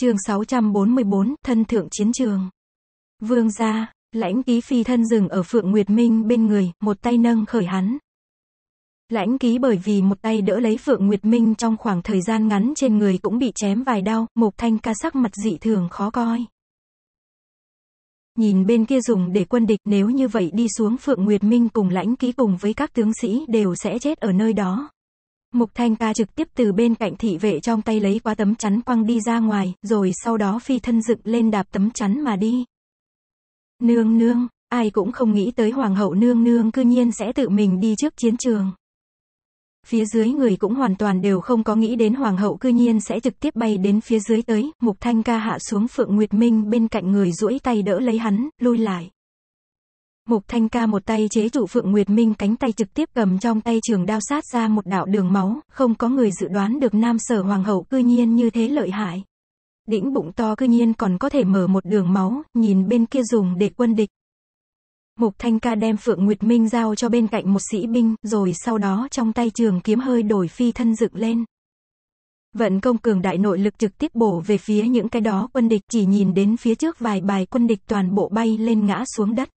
chương 644, thân thượng chiến trường. Vương gia, lãnh ký phi thân dừng ở Phượng Nguyệt Minh bên người, một tay nâng khởi hắn. Lãnh ký bởi vì một tay đỡ lấy Phượng Nguyệt Minh trong khoảng thời gian ngắn trên người cũng bị chém vài đau, mục thanh ca sắc mặt dị thường khó coi. Nhìn bên kia dùng để quân địch nếu như vậy đi xuống Phượng Nguyệt Minh cùng lãnh ký cùng với các tướng sĩ đều sẽ chết ở nơi đó. Mục Thanh ca trực tiếp từ bên cạnh thị vệ trong tay lấy qua tấm chắn quăng đi ra ngoài, rồi sau đó phi thân dựng lên đạp tấm chắn mà đi. Nương nương, ai cũng không nghĩ tới hoàng hậu nương nương cư nhiên sẽ tự mình đi trước chiến trường. Phía dưới người cũng hoàn toàn đều không có nghĩ đến hoàng hậu cư nhiên sẽ trực tiếp bay đến phía dưới tới, Mục Thanh ca hạ xuống Phượng Nguyệt Minh bên cạnh người duỗi tay đỡ lấy hắn, lui lại. Mục Thanh Ca một tay chế trụ Phượng Nguyệt Minh cánh tay trực tiếp cầm trong tay trường đao sát ra một đạo đường máu, không có người dự đoán được nam sở hoàng hậu cư nhiên như thế lợi hại. Đỉnh bụng to cư nhiên còn có thể mở một đường máu, nhìn bên kia dùng để quân địch. Mục Thanh Ca đem Phượng Nguyệt Minh giao cho bên cạnh một sĩ binh, rồi sau đó trong tay trường kiếm hơi đổi phi thân dựng lên. Vận công cường đại nội lực trực tiếp bổ về phía những cái đó quân địch chỉ nhìn đến phía trước vài bài quân địch toàn bộ bay lên ngã xuống đất.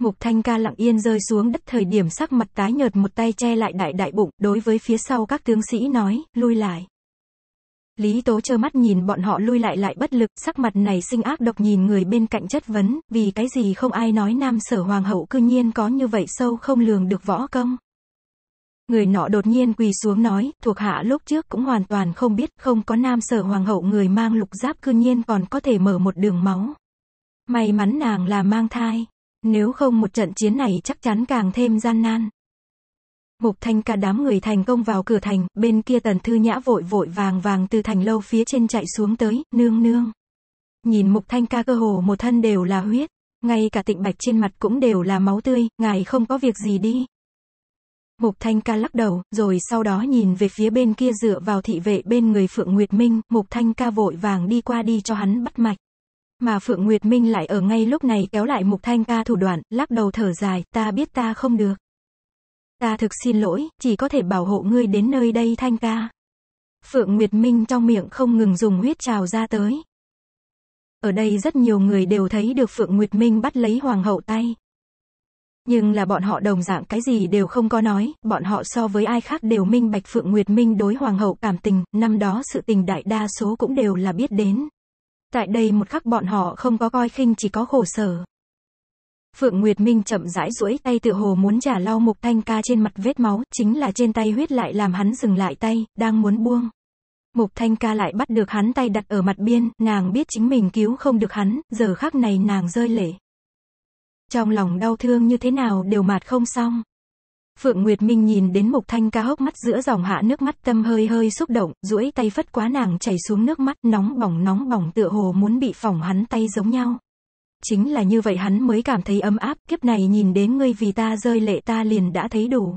Mục Thanh Ca lặng yên rơi xuống đất thời điểm sắc mặt tái nhợt một tay che lại đại đại bụng, đối với phía sau các tướng sĩ nói, lui lại. Lý Tố trơ mắt nhìn bọn họ lui lại lại bất lực, sắc mặt này sinh ác độc nhìn người bên cạnh chất vấn, vì cái gì không ai nói nam sở hoàng hậu cư nhiên có như vậy sâu không lường được võ công. Người nọ đột nhiên quỳ xuống nói, thuộc hạ lúc trước cũng hoàn toàn không biết, không có nam sở hoàng hậu người mang lục giáp cư nhiên còn có thể mở một đường máu. May mắn nàng là mang thai. Nếu không một trận chiến này chắc chắn càng thêm gian nan. Mục Thanh cả đám người thành công vào cửa thành, bên kia Tần Thư Nhã vội vội vàng vàng từ thành lâu phía trên chạy xuống tới, nương nương. Nhìn Mục Thanh ca cơ hồ một thân đều là huyết, ngay cả tịnh bạch trên mặt cũng đều là máu tươi, ngài không có việc gì đi. Mục Thanh ca lắc đầu, rồi sau đó nhìn về phía bên kia dựa vào thị vệ bên người Phượng Nguyệt Minh, Mục Thanh ca vội vàng đi qua đi cho hắn bắt mạch. Mà Phượng Nguyệt Minh lại ở ngay lúc này kéo lại Mục Thanh ca thủ đoạn, lắc đầu thở dài, ta biết ta không được. Ta thực xin lỗi, chỉ có thể bảo hộ ngươi đến nơi đây Thanh ca. Phượng Nguyệt Minh trong miệng không ngừng dùng huyết trào ra tới. Ở đây rất nhiều người đều thấy được Phượng Nguyệt Minh bắt lấy Hoàng hậu tay. Nhưng là bọn họ đồng dạng cái gì đều không có nói, bọn họ so với ai khác đều minh bạch Phượng Nguyệt Minh đối Hoàng hậu cảm tình, năm đó sự tình đại đa số cũng đều là biết đến. Tại đây một khắc bọn họ không có coi khinh chỉ có khổ sở. Phượng Nguyệt Minh chậm rãi duỗi tay tự hồ muốn trả lau mục thanh ca trên mặt vết máu, chính là trên tay huyết lại làm hắn dừng lại tay, đang muốn buông. Mục thanh ca lại bắt được hắn tay đặt ở mặt biên, nàng biết chính mình cứu không được hắn, giờ khắc này nàng rơi lệ. Trong lòng đau thương như thế nào đều mạt không xong. Phượng Nguyệt Minh nhìn đến Mục Thanh ca hốc mắt giữa dòng hạ nước mắt tâm hơi hơi xúc động, duỗi tay phất quá nàng chảy xuống nước mắt nóng bỏng nóng bỏng tựa hồ muốn bị phỏng hắn tay giống nhau. Chính là như vậy hắn mới cảm thấy ấm áp, kiếp này nhìn đến ngươi vì ta rơi lệ ta liền đã thấy đủ.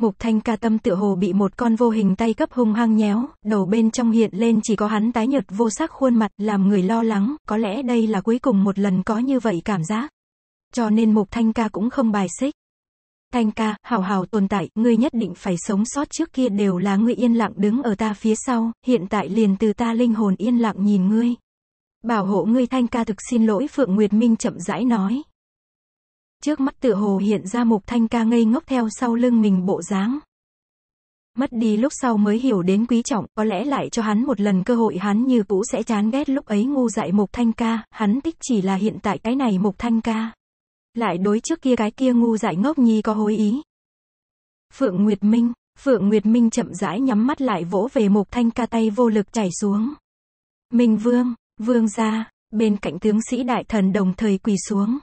Mục Thanh ca tâm tựa hồ bị một con vô hình tay cấp hung hăng nhéo, đầu bên trong hiện lên chỉ có hắn tái nhợt vô sắc khuôn mặt làm người lo lắng, có lẽ đây là cuối cùng một lần có như vậy cảm giác. Cho nên Mục Thanh ca cũng không bài xích. Thanh ca, hảo hảo tồn tại, ngươi nhất định phải sống sót trước kia đều là ngươi yên lặng đứng ở ta phía sau, hiện tại liền từ ta linh hồn yên lặng nhìn ngươi. Bảo hộ ngươi Thanh ca thực xin lỗi Phượng Nguyệt Minh chậm rãi nói. Trước mắt tự hồ hiện ra mục Thanh ca ngây ngốc theo sau lưng mình bộ dáng. Mất đi lúc sau mới hiểu đến quý trọng, có lẽ lại cho hắn một lần cơ hội hắn như cũ sẽ chán ghét lúc ấy ngu dại mục Thanh ca, hắn tích chỉ là hiện tại cái này mục Thanh ca. Lại đối trước kia cái kia ngu dại ngốc nhi có hối ý. Phượng Nguyệt Minh, Phượng Nguyệt Minh chậm rãi nhắm mắt lại vỗ về Mộc Thanh ca tay vô lực chảy xuống. Minh Vương, Vương gia, bên cạnh tướng sĩ đại thần đồng thời quỳ xuống.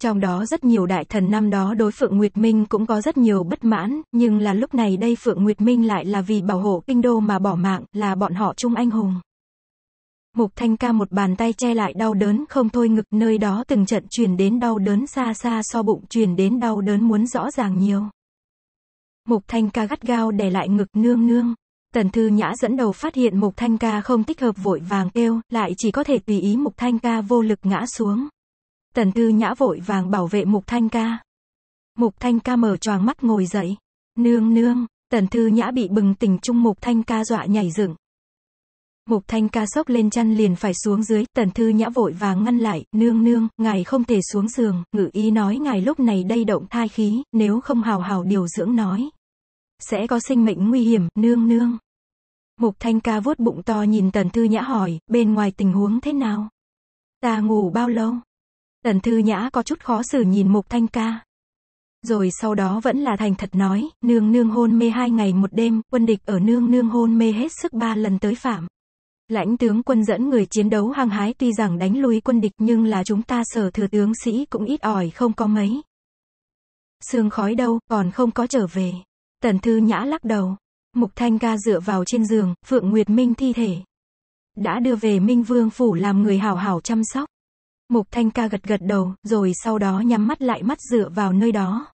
Trong đó rất nhiều đại thần năm đó đối Phượng Nguyệt Minh cũng có rất nhiều bất mãn, nhưng là lúc này đây Phượng Nguyệt Minh lại là vì bảo hộ kinh đô mà bỏ mạng, là bọn họ chung anh hùng. Mục Thanh Ca một bàn tay che lại đau đớn không thôi ngực nơi đó từng trận truyền đến đau đớn xa xa so bụng truyền đến đau đớn muốn rõ ràng nhiều. Mục Thanh Ca gắt gao để lại ngực nương nương. Tần Thư Nhã dẫn đầu phát hiện Mục Thanh Ca không thích hợp vội vàng kêu, lại chỉ có thể tùy ý Mục Thanh Ca vô lực ngã xuống. Tần Thư Nhã vội vàng bảo vệ Mục Thanh Ca. Mục Thanh Ca mở choàng mắt ngồi dậy. Nương nương, Tần Thư Nhã bị bừng tỉnh chung Mục Thanh Ca dọa nhảy dựng. Mục Thanh ca sốc lên chăn liền phải xuống dưới, tần thư nhã vội vàng ngăn lại, nương nương, ngài không thể xuống giường, ngự ý nói ngài lúc này đây động thai khí, nếu không hào hào điều dưỡng nói. Sẽ có sinh mệnh nguy hiểm, nương nương. Mục Thanh ca vuốt bụng to nhìn tần thư nhã hỏi, bên ngoài tình huống thế nào? Ta ngủ bao lâu? Tần thư nhã có chút khó xử nhìn mục Thanh ca. Rồi sau đó vẫn là thành thật nói, nương nương hôn mê hai ngày một đêm, quân địch ở nương nương hôn mê hết sức ba lần tới phạm. Lãnh tướng quân dẫn người chiến đấu hăng hái tuy rằng đánh lui quân địch nhưng là chúng ta sở thừa tướng sĩ cũng ít ỏi không có mấy. Sương khói đâu, còn không có trở về. Tần Thư Nhã lắc đầu. Mục Thanh Ca dựa vào trên giường, Phượng Nguyệt Minh thi thể. Đã đưa về Minh Vương Phủ làm người hảo hảo chăm sóc. Mục Thanh Ca gật gật đầu, rồi sau đó nhắm mắt lại mắt dựa vào nơi đó.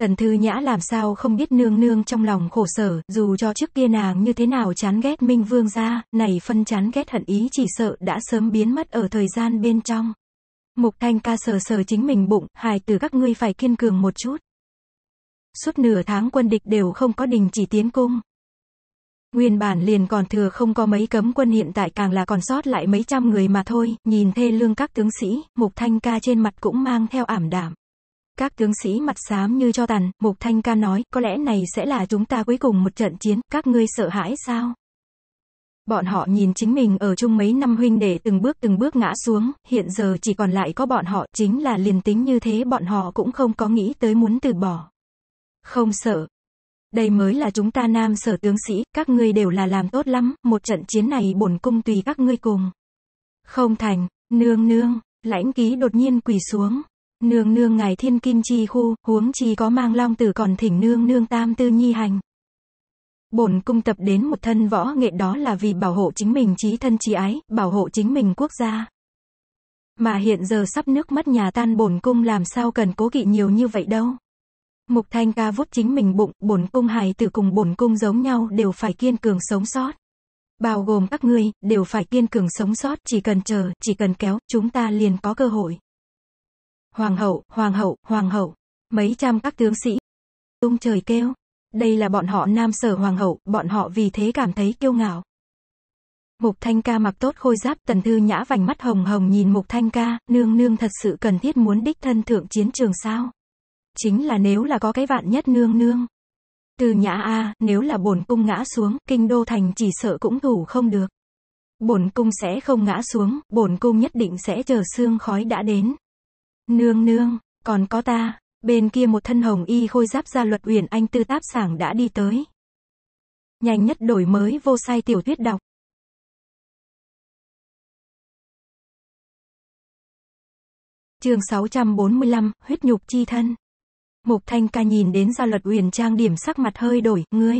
Tần Thư Nhã làm sao không biết nương nương trong lòng khổ sở, dù cho trước kia nàng như thế nào chán ghét Minh Vương ra, này phân chán ghét hận ý chỉ sợ đã sớm biến mất ở thời gian bên trong. Mục Thanh ca sờ sờ chính mình bụng, hài từ các ngươi phải kiên cường một chút. Suốt nửa tháng quân địch đều không có đình chỉ tiến cung. Nguyên bản liền còn thừa không có mấy cấm quân hiện tại càng là còn sót lại mấy trăm người mà thôi, nhìn thê lương các tướng sĩ, Mục Thanh ca trên mặt cũng mang theo ảm đạm các tướng sĩ mặt xám như cho tàn, Mục Thanh Ca nói, có lẽ này sẽ là chúng ta cuối cùng một trận chiến, các ngươi sợ hãi sao? Bọn họ nhìn chính mình ở chung mấy năm huynh để từng bước từng bước ngã xuống, hiện giờ chỉ còn lại có bọn họ, chính là liền tính như thế bọn họ cũng không có nghĩ tới muốn từ bỏ. Không sợ. Đây mới là chúng ta nam sở tướng sĩ, các ngươi đều là làm tốt lắm, một trận chiến này bổn cung tùy các ngươi cùng. Không thành, nương nương, lãnh ký đột nhiên quỳ xuống. Nương nương ngài thiên kim chi khu, huống chi có mang long tử còn thỉnh nương nương tam tư nhi hành. Bổn cung tập đến một thân võ nghệ đó là vì bảo hộ chính mình trí thân trí ái, bảo hộ chính mình quốc gia. Mà hiện giờ sắp nước mất nhà tan bổn cung làm sao cần cố kỵ nhiều như vậy đâu. Mục Thanh ca vút chính mình bụng, bổn cung hài tử cùng bổn cung giống nhau đều phải kiên cường sống sót. Bao gồm các ngươi, đều phải kiên cường sống sót, chỉ cần chờ, chỉ cần kéo, chúng ta liền có cơ hội. Hoàng hậu, hoàng hậu, hoàng hậu. Mấy trăm các tướng sĩ tung trời kêu. Đây là bọn họ nam sở hoàng hậu, bọn họ vì thế cảm thấy kiêu ngạo. Mục Thanh Ca mặc tốt khôi giáp, Tần Thư Nhã vành mắt hồng hồng nhìn Mục Thanh Ca, nương nương thật sự cần thiết muốn đích thân thượng chiến trường sao? Chính là nếu là có cái vạn nhất nương nương. Từ Nhã A, nếu là bổn cung ngã xuống, kinh đô thành chỉ sợ cũng thủ không được. Bổn cung sẽ không ngã xuống, bổn cung nhất định sẽ chờ xương khói đã đến. Nương nương, còn có ta, bên kia một thân hồng y khôi giáp ra luật uyển anh tư táp sảng đã đi tới. Nhanh nhất đổi mới vô sai tiểu thuyết đọc. chương 645, huyết nhục chi thân. Mục Thanh Ca nhìn đến Gia Luật Uyển trang điểm sắc mặt hơi đổi, ngươi.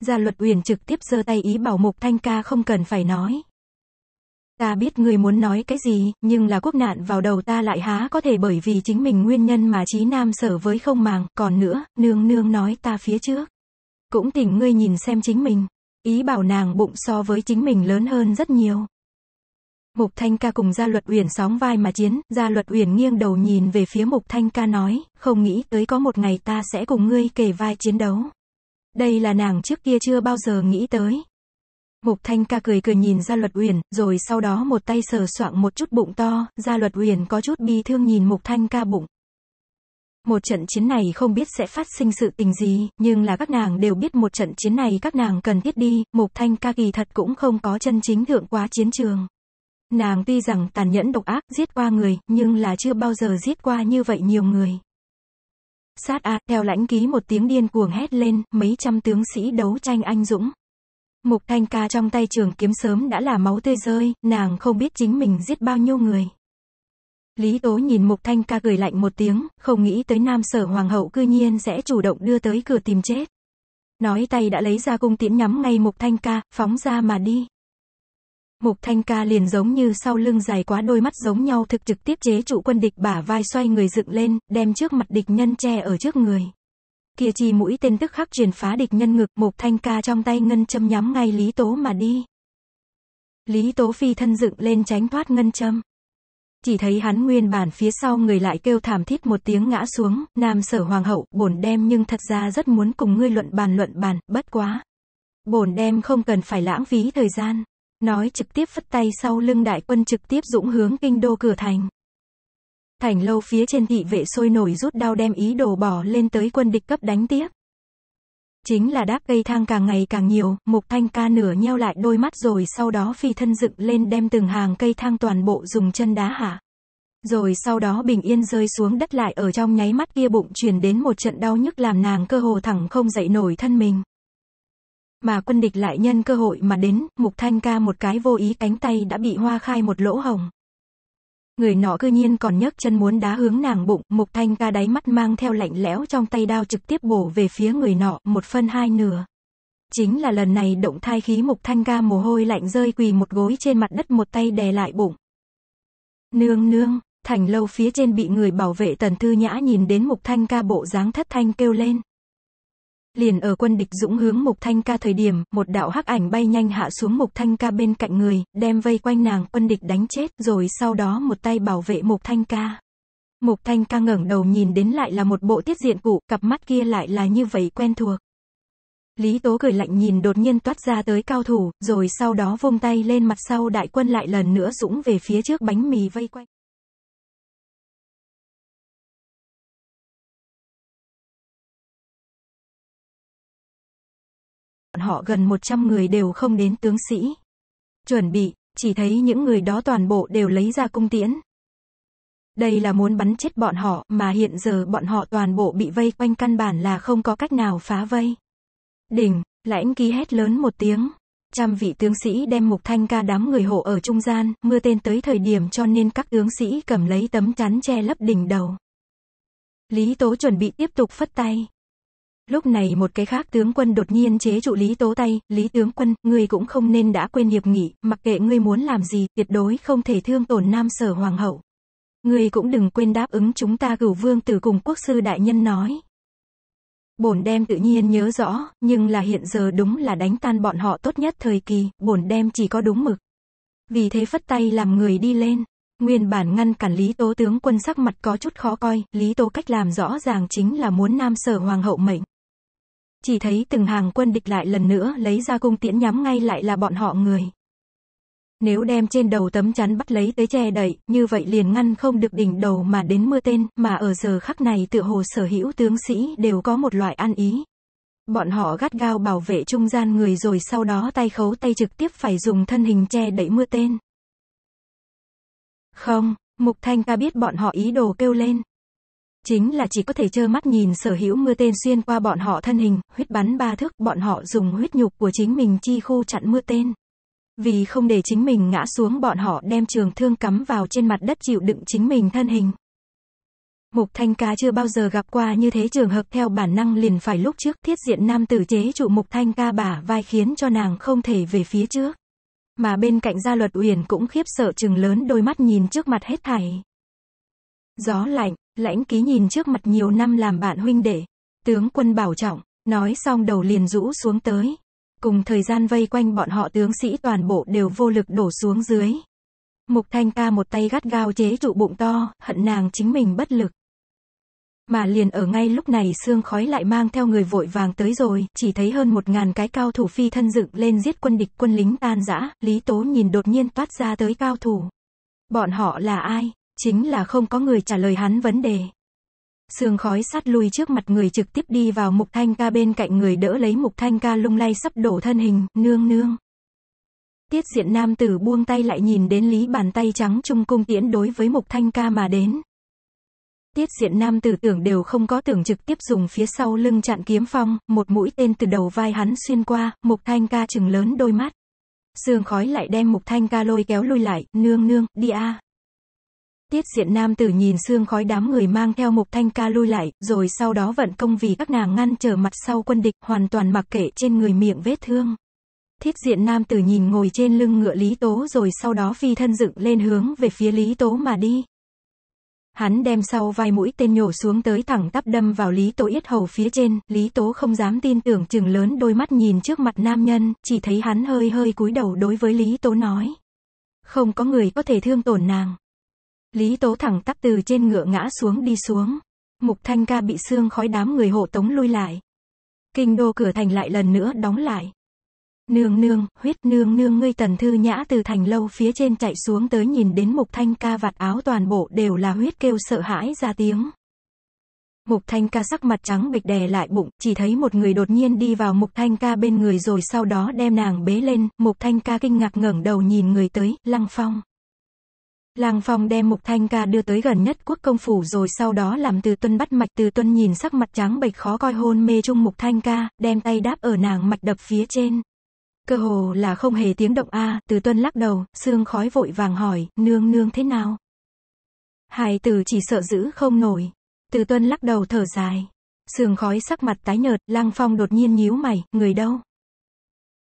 Gia Luật Uyển trực tiếp giơ tay ý bảo Mục Thanh Ca không cần phải nói. Ta biết ngươi muốn nói cái gì, nhưng là quốc nạn vào đầu ta lại há có thể bởi vì chính mình nguyên nhân mà trí nam sở với không màng, còn nữa, nương nương nói ta phía trước. Cũng tỉnh ngươi nhìn xem chính mình, ý bảo nàng bụng so với chính mình lớn hơn rất nhiều. Mục Thanh Ca cùng Gia Luật Uyển sóng vai mà chiến, Gia Luật Uyển nghiêng đầu nhìn về phía Mục Thanh Ca nói, không nghĩ tới có một ngày ta sẽ cùng ngươi kề vai chiến đấu. Đây là nàng trước kia chưa bao giờ nghĩ tới, Mục Thanh ca cười cười nhìn Gia Luật Uyển, rồi sau đó một tay sờ soạng một chút bụng to, Gia Luật Uyển có chút bi thương nhìn Mục Thanh ca bụng. Một trận chiến này không biết sẽ phát sinh sự tình gì, nhưng là các nàng đều biết một trận chiến này các nàng cần thiết đi, Mục Thanh ca kỳ thật cũng không có chân chính thượng quá chiến trường. Nàng tuy rằng tàn nhẫn độc ác, giết qua người, nhưng là chưa bao giờ giết qua như vậy nhiều người. Sát a, theo lãnh ký một tiếng điên cuồng hét lên, mấy trăm tướng sĩ đấu tranh anh dũng, Mục Thanh Ca trong tay trường kiếm sớm đã là máu tươi rơi, nàng không biết chính mình giết bao nhiêu người. Lý Tố nhìn Mục Thanh Ca cười lạnh một tiếng, không nghĩ tới nam sở hoàng hậu cư nhiên sẽ chủ động đưa tới cửa tìm chết. Nói tay đã lấy ra cung tiễn nhắm ngay Mục Thanh Ca, phóng ra mà đi. Mục Thanh Ca liền giống như sau lưng dài quá đôi mắt giống nhau thực trực tiếp chế trụ quân địch bả vai xoay người dựng lên, đem trước mặt địch nhân che ở trước người kia chi mũi tên tức khắc truyền phá địch nhân ngực, một thanh ca trong tay ngân châm nhắm ngay Lý Tố mà đi. Lý Tố Phi thân dựng lên tránh thoát ngân châm. Chỉ thấy hắn nguyên bản phía sau người lại kêu thảm thiết một tiếng ngã xuống, nam sở hoàng hậu, bổn đem nhưng thật ra rất muốn cùng ngươi luận bàn luận bàn, bất quá. Bổn đem không cần phải lãng phí thời gian. Nói trực tiếp phất tay sau lưng đại quân trực tiếp dũng hướng kinh đô cửa thành. Thành lâu phía trên thị vệ sôi nổi rút đao đem ý đồ bỏ lên tới quân địch cấp đánh tiếp. Chính là đáp cây thang càng ngày càng nhiều, Mục Thanh ca nửa nheo lại đôi mắt rồi sau đó phi thân dựng lên đem từng hàng cây thang toàn bộ dùng chân đá hạ. Rồi sau đó bình yên rơi xuống đất lại ở trong nháy mắt kia bụng truyền đến một trận đau nhức làm nàng cơ hồ thẳng không dậy nổi thân mình. Mà quân địch lại nhân cơ hội mà đến, Mục Thanh ca một cái vô ý cánh tay đã bị hoa khai một lỗ hồng người nọ cư nhiên còn nhấc chân muốn đá hướng nàng bụng, mục thanh ca đáy mắt mang theo lạnh lẽo trong tay đao trực tiếp bổ về phía người nọ, một phân hai nửa. Chính là lần này động thai khí mục thanh ca mồ hôi lạnh rơi quỳ một gối trên mặt đất một tay đè lại bụng. Nương nương, thành lâu phía trên bị người bảo vệ tần thư nhã nhìn đến mục thanh ca bộ dáng thất thanh kêu lên. Liền ở quân địch dũng hướng Mục Thanh Ca thời điểm, một đạo hắc ảnh bay nhanh hạ xuống Mục Thanh Ca bên cạnh người, đem vây quanh nàng quân địch đánh chết, rồi sau đó một tay bảo vệ Mục Thanh Ca. Mục Thanh Ca ngẩng đầu nhìn đến lại là một bộ tiết diện cụ, cặp mắt kia lại là như vậy quen thuộc. Lý Tố cười lạnh nhìn đột nhiên toát ra tới cao thủ, rồi sau đó vung tay lên mặt sau đại quân lại lần nữa dũng về phía trước bánh mì vây quanh. họ gần 100 người đều không đến tướng sĩ. Chuẩn bị, chỉ thấy những người đó toàn bộ đều lấy ra cung tiễn. Đây là muốn bắn chết bọn họ, mà hiện giờ bọn họ toàn bộ bị vây quanh căn bản là không có cách nào phá vây. Đỉnh, lãnh ký hét lớn một tiếng. Trăm vị tướng sĩ đem mục thanh ca đám người hộ ở trung gian, mưa tên tới thời điểm cho nên các tướng sĩ cầm lấy tấm chắn che lấp đỉnh đầu. Lý Tố chuẩn bị tiếp tục phất tay. Lúc này một cái khác tướng quân đột nhiên chế trụ Lý Tố tay, Lý tướng quân, ngươi cũng không nên đã quên hiệp nghị, mặc kệ ngươi muốn làm gì, tuyệt đối không thể thương tổn nam sở hoàng hậu. Ngươi cũng đừng quên đáp ứng chúng ta cửu vương tử cùng quốc sư đại nhân nói. Bổn đem tự nhiên nhớ rõ, nhưng là hiện giờ đúng là đánh tan bọn họ tốt nhất thời kỳ, bổn đem chỉ có đúng mực. Vì thế phất tay làm người đi lên. Nguyên bản ngăn cản Lý Tố tướng quân sắc mặt có chút khó coi, Lý Tố cách làm rõ ràng chính là muốn nam sở hoàng hậu mệnh. Chỉ thấy từng hàng quân địch lại lần nữa lấy ra cung tiễn nhắm ngay lại là bọn họ người. Nếu đem trên đầu tấm chắn bắt lấy tới che đậy, như vậy liền ngăn không được đỉnh đầu mà đến mưa tên, mà ở giờ khắc này tựa hồ sở hữu tướng sĩ đều có một loại ăn ý. Bọn họ gắt gao bảo vệ trung gian người rồi sau đó tay khấu tay trực tiếp phải dùng thân hình che đẩy mưa tên. Không, Mục Thanh ca biết bọn họ ý đồ kêu lên, Chính là chỉ có thể trơ mắt nhìn sở hữu mưa tên xuyên qua bọn họ thân hình, huyết bắn ba thước, bọn họ dùng huyết nhục của chính mình chi khu chặn mưa tên. Vì không để chính mình ngã xuống bọn họ đem trường thương cắm vào trên mặt đất chịu đựng chính mình thân hình. Mục Thanh Ca chưa bao giờ gặp qua như thế trường hợp theo bản năng liền phải lúc trước thiết diện nam tử chế trụ Mục Thanh Ca bả vai khiến cho nàng không thể về phía trước. Mà bên cạnh gia luật uyển cũng khiếp sợ chừng lớn đôi mắt nhìn trước mặt hết thảy. Gió lạnh, Lãnh ký nhìn trước mặt nhiều năm làm bạn huynh đệ. Tướng quân bảo trọng, nói xong đầu liền rũ xuống tới. Cùng thời gian vây quanh bọn họ tướng sĩ toàn bộ đều vô lực đổ xuống dưới. Mục Thanh ca một tay gắt gao chế trụ bụng to, hận nàng chính mình bất lực. Mà liền ở ngay lúc này xương khói lại mang theo người vội vàng tới rồi, chỉ thấy hơn một ngàn cái cao thủ phi thân dựng lên giết quân địch quân lính tan rã, Lý Tố nhìn đột nhiên toát ra tới cao thủ. Bọn họ là ai? chính là không có người trả lời hắn vấn đề. Sương khói sát lui trước mặt người trực tiếp đi vào mục thanh ca bên cạnh người đỡ lấy mục thanh ca lung lay sắp đổ thân hình, nương nương. Tiết diện nam tử buông tay lại nhìn đến lý bàn tay trắng trung cung tiễn đối với mục thanh ca mà đến. Tiết diện nam tử tưởng đều không có tưởng trực tiếp dùng phía sau lưng chặn kiếm phong, một mũi tên từ đầu vai hắn xuyên qua, mục thanh ca chừng lớn đôi mắt. Sương khói lại đem mục thanh ca lôi kéo lui lại, nương nương, đi a. À. Tiết diện nam tử nhìn xương khói đám người mang theo mục thanh ca lui lại, rồi sau đó vận công vì các nàng ngăn trở mặt sau quân địch, hoàn toàn mặc kệ trên người miệng vết thương. Thiết diện nam tử nhìn ngồi trên lưng ngựa Lý Tố rồi sau đó phi thân dựng lên hướng về phía Lý Tố mà đi. Hắn đem sau vai mũi tên nhổ xuống tới thẳng tắp đâm vào Lý Tố yết hầu phía trên, Lý Tố không dám tin tưởng chừng lớn đôi mắt nhìn trước mặt nam nhân, chỉ thấy hắn hơi hơi cúi đầu đối với Lý Tố nói. Không có người có thể thương tổn nàng. Lý Tố thẳng tắp từ trên ngựa ngã xuống đi xuống. Mục Thanh Ca bị xương khói đám người hộ tống lui lại. Kinh đô cửa thành lại lần nữa đóng lại. Nương nương, huyết nương nương ngươi tần thư nhã từ thành lâu phía trên chạy xuống tới nhìn đến Mục Thanh Ca vạt áo toàn bộ đều là huyết kêu sợ hãi ra tiếng. Mục Thanh Ca sắc mặt trắng bịch đè lại bụng, chỉ thấy một người đột nhiên đi vào Mục Thanh Ca bên người rồi sau đó đem nàng bế lên, Mục Thanh Ca kinh ngạc ngẩng đầu nhìn người tới, Lăng Phong. Lang Phong đem Mục Thanh Ca đưa tới gần nhất quốc công phủ rồi sau đó làm Từ Tuân bắt mạch Từ Tuân nhìn sắc mặt trắng bệch khó coi hôn mê chung Mục Thanh Ca, đem tay đáp ở nàng mạch đập phía trên. Cơ hồ là không hề tiếng động a, Từ Tuân lắc đầu, xương khói vội vàng hỏi, nương nương thế nào? Hai từ chỉ sợ giữ không nổi. Từ Tuân lắc đầu thở dài. xương khói sắc mặt tái nhợt, Lang Phong đột nhiên nhíu mày, người đâu?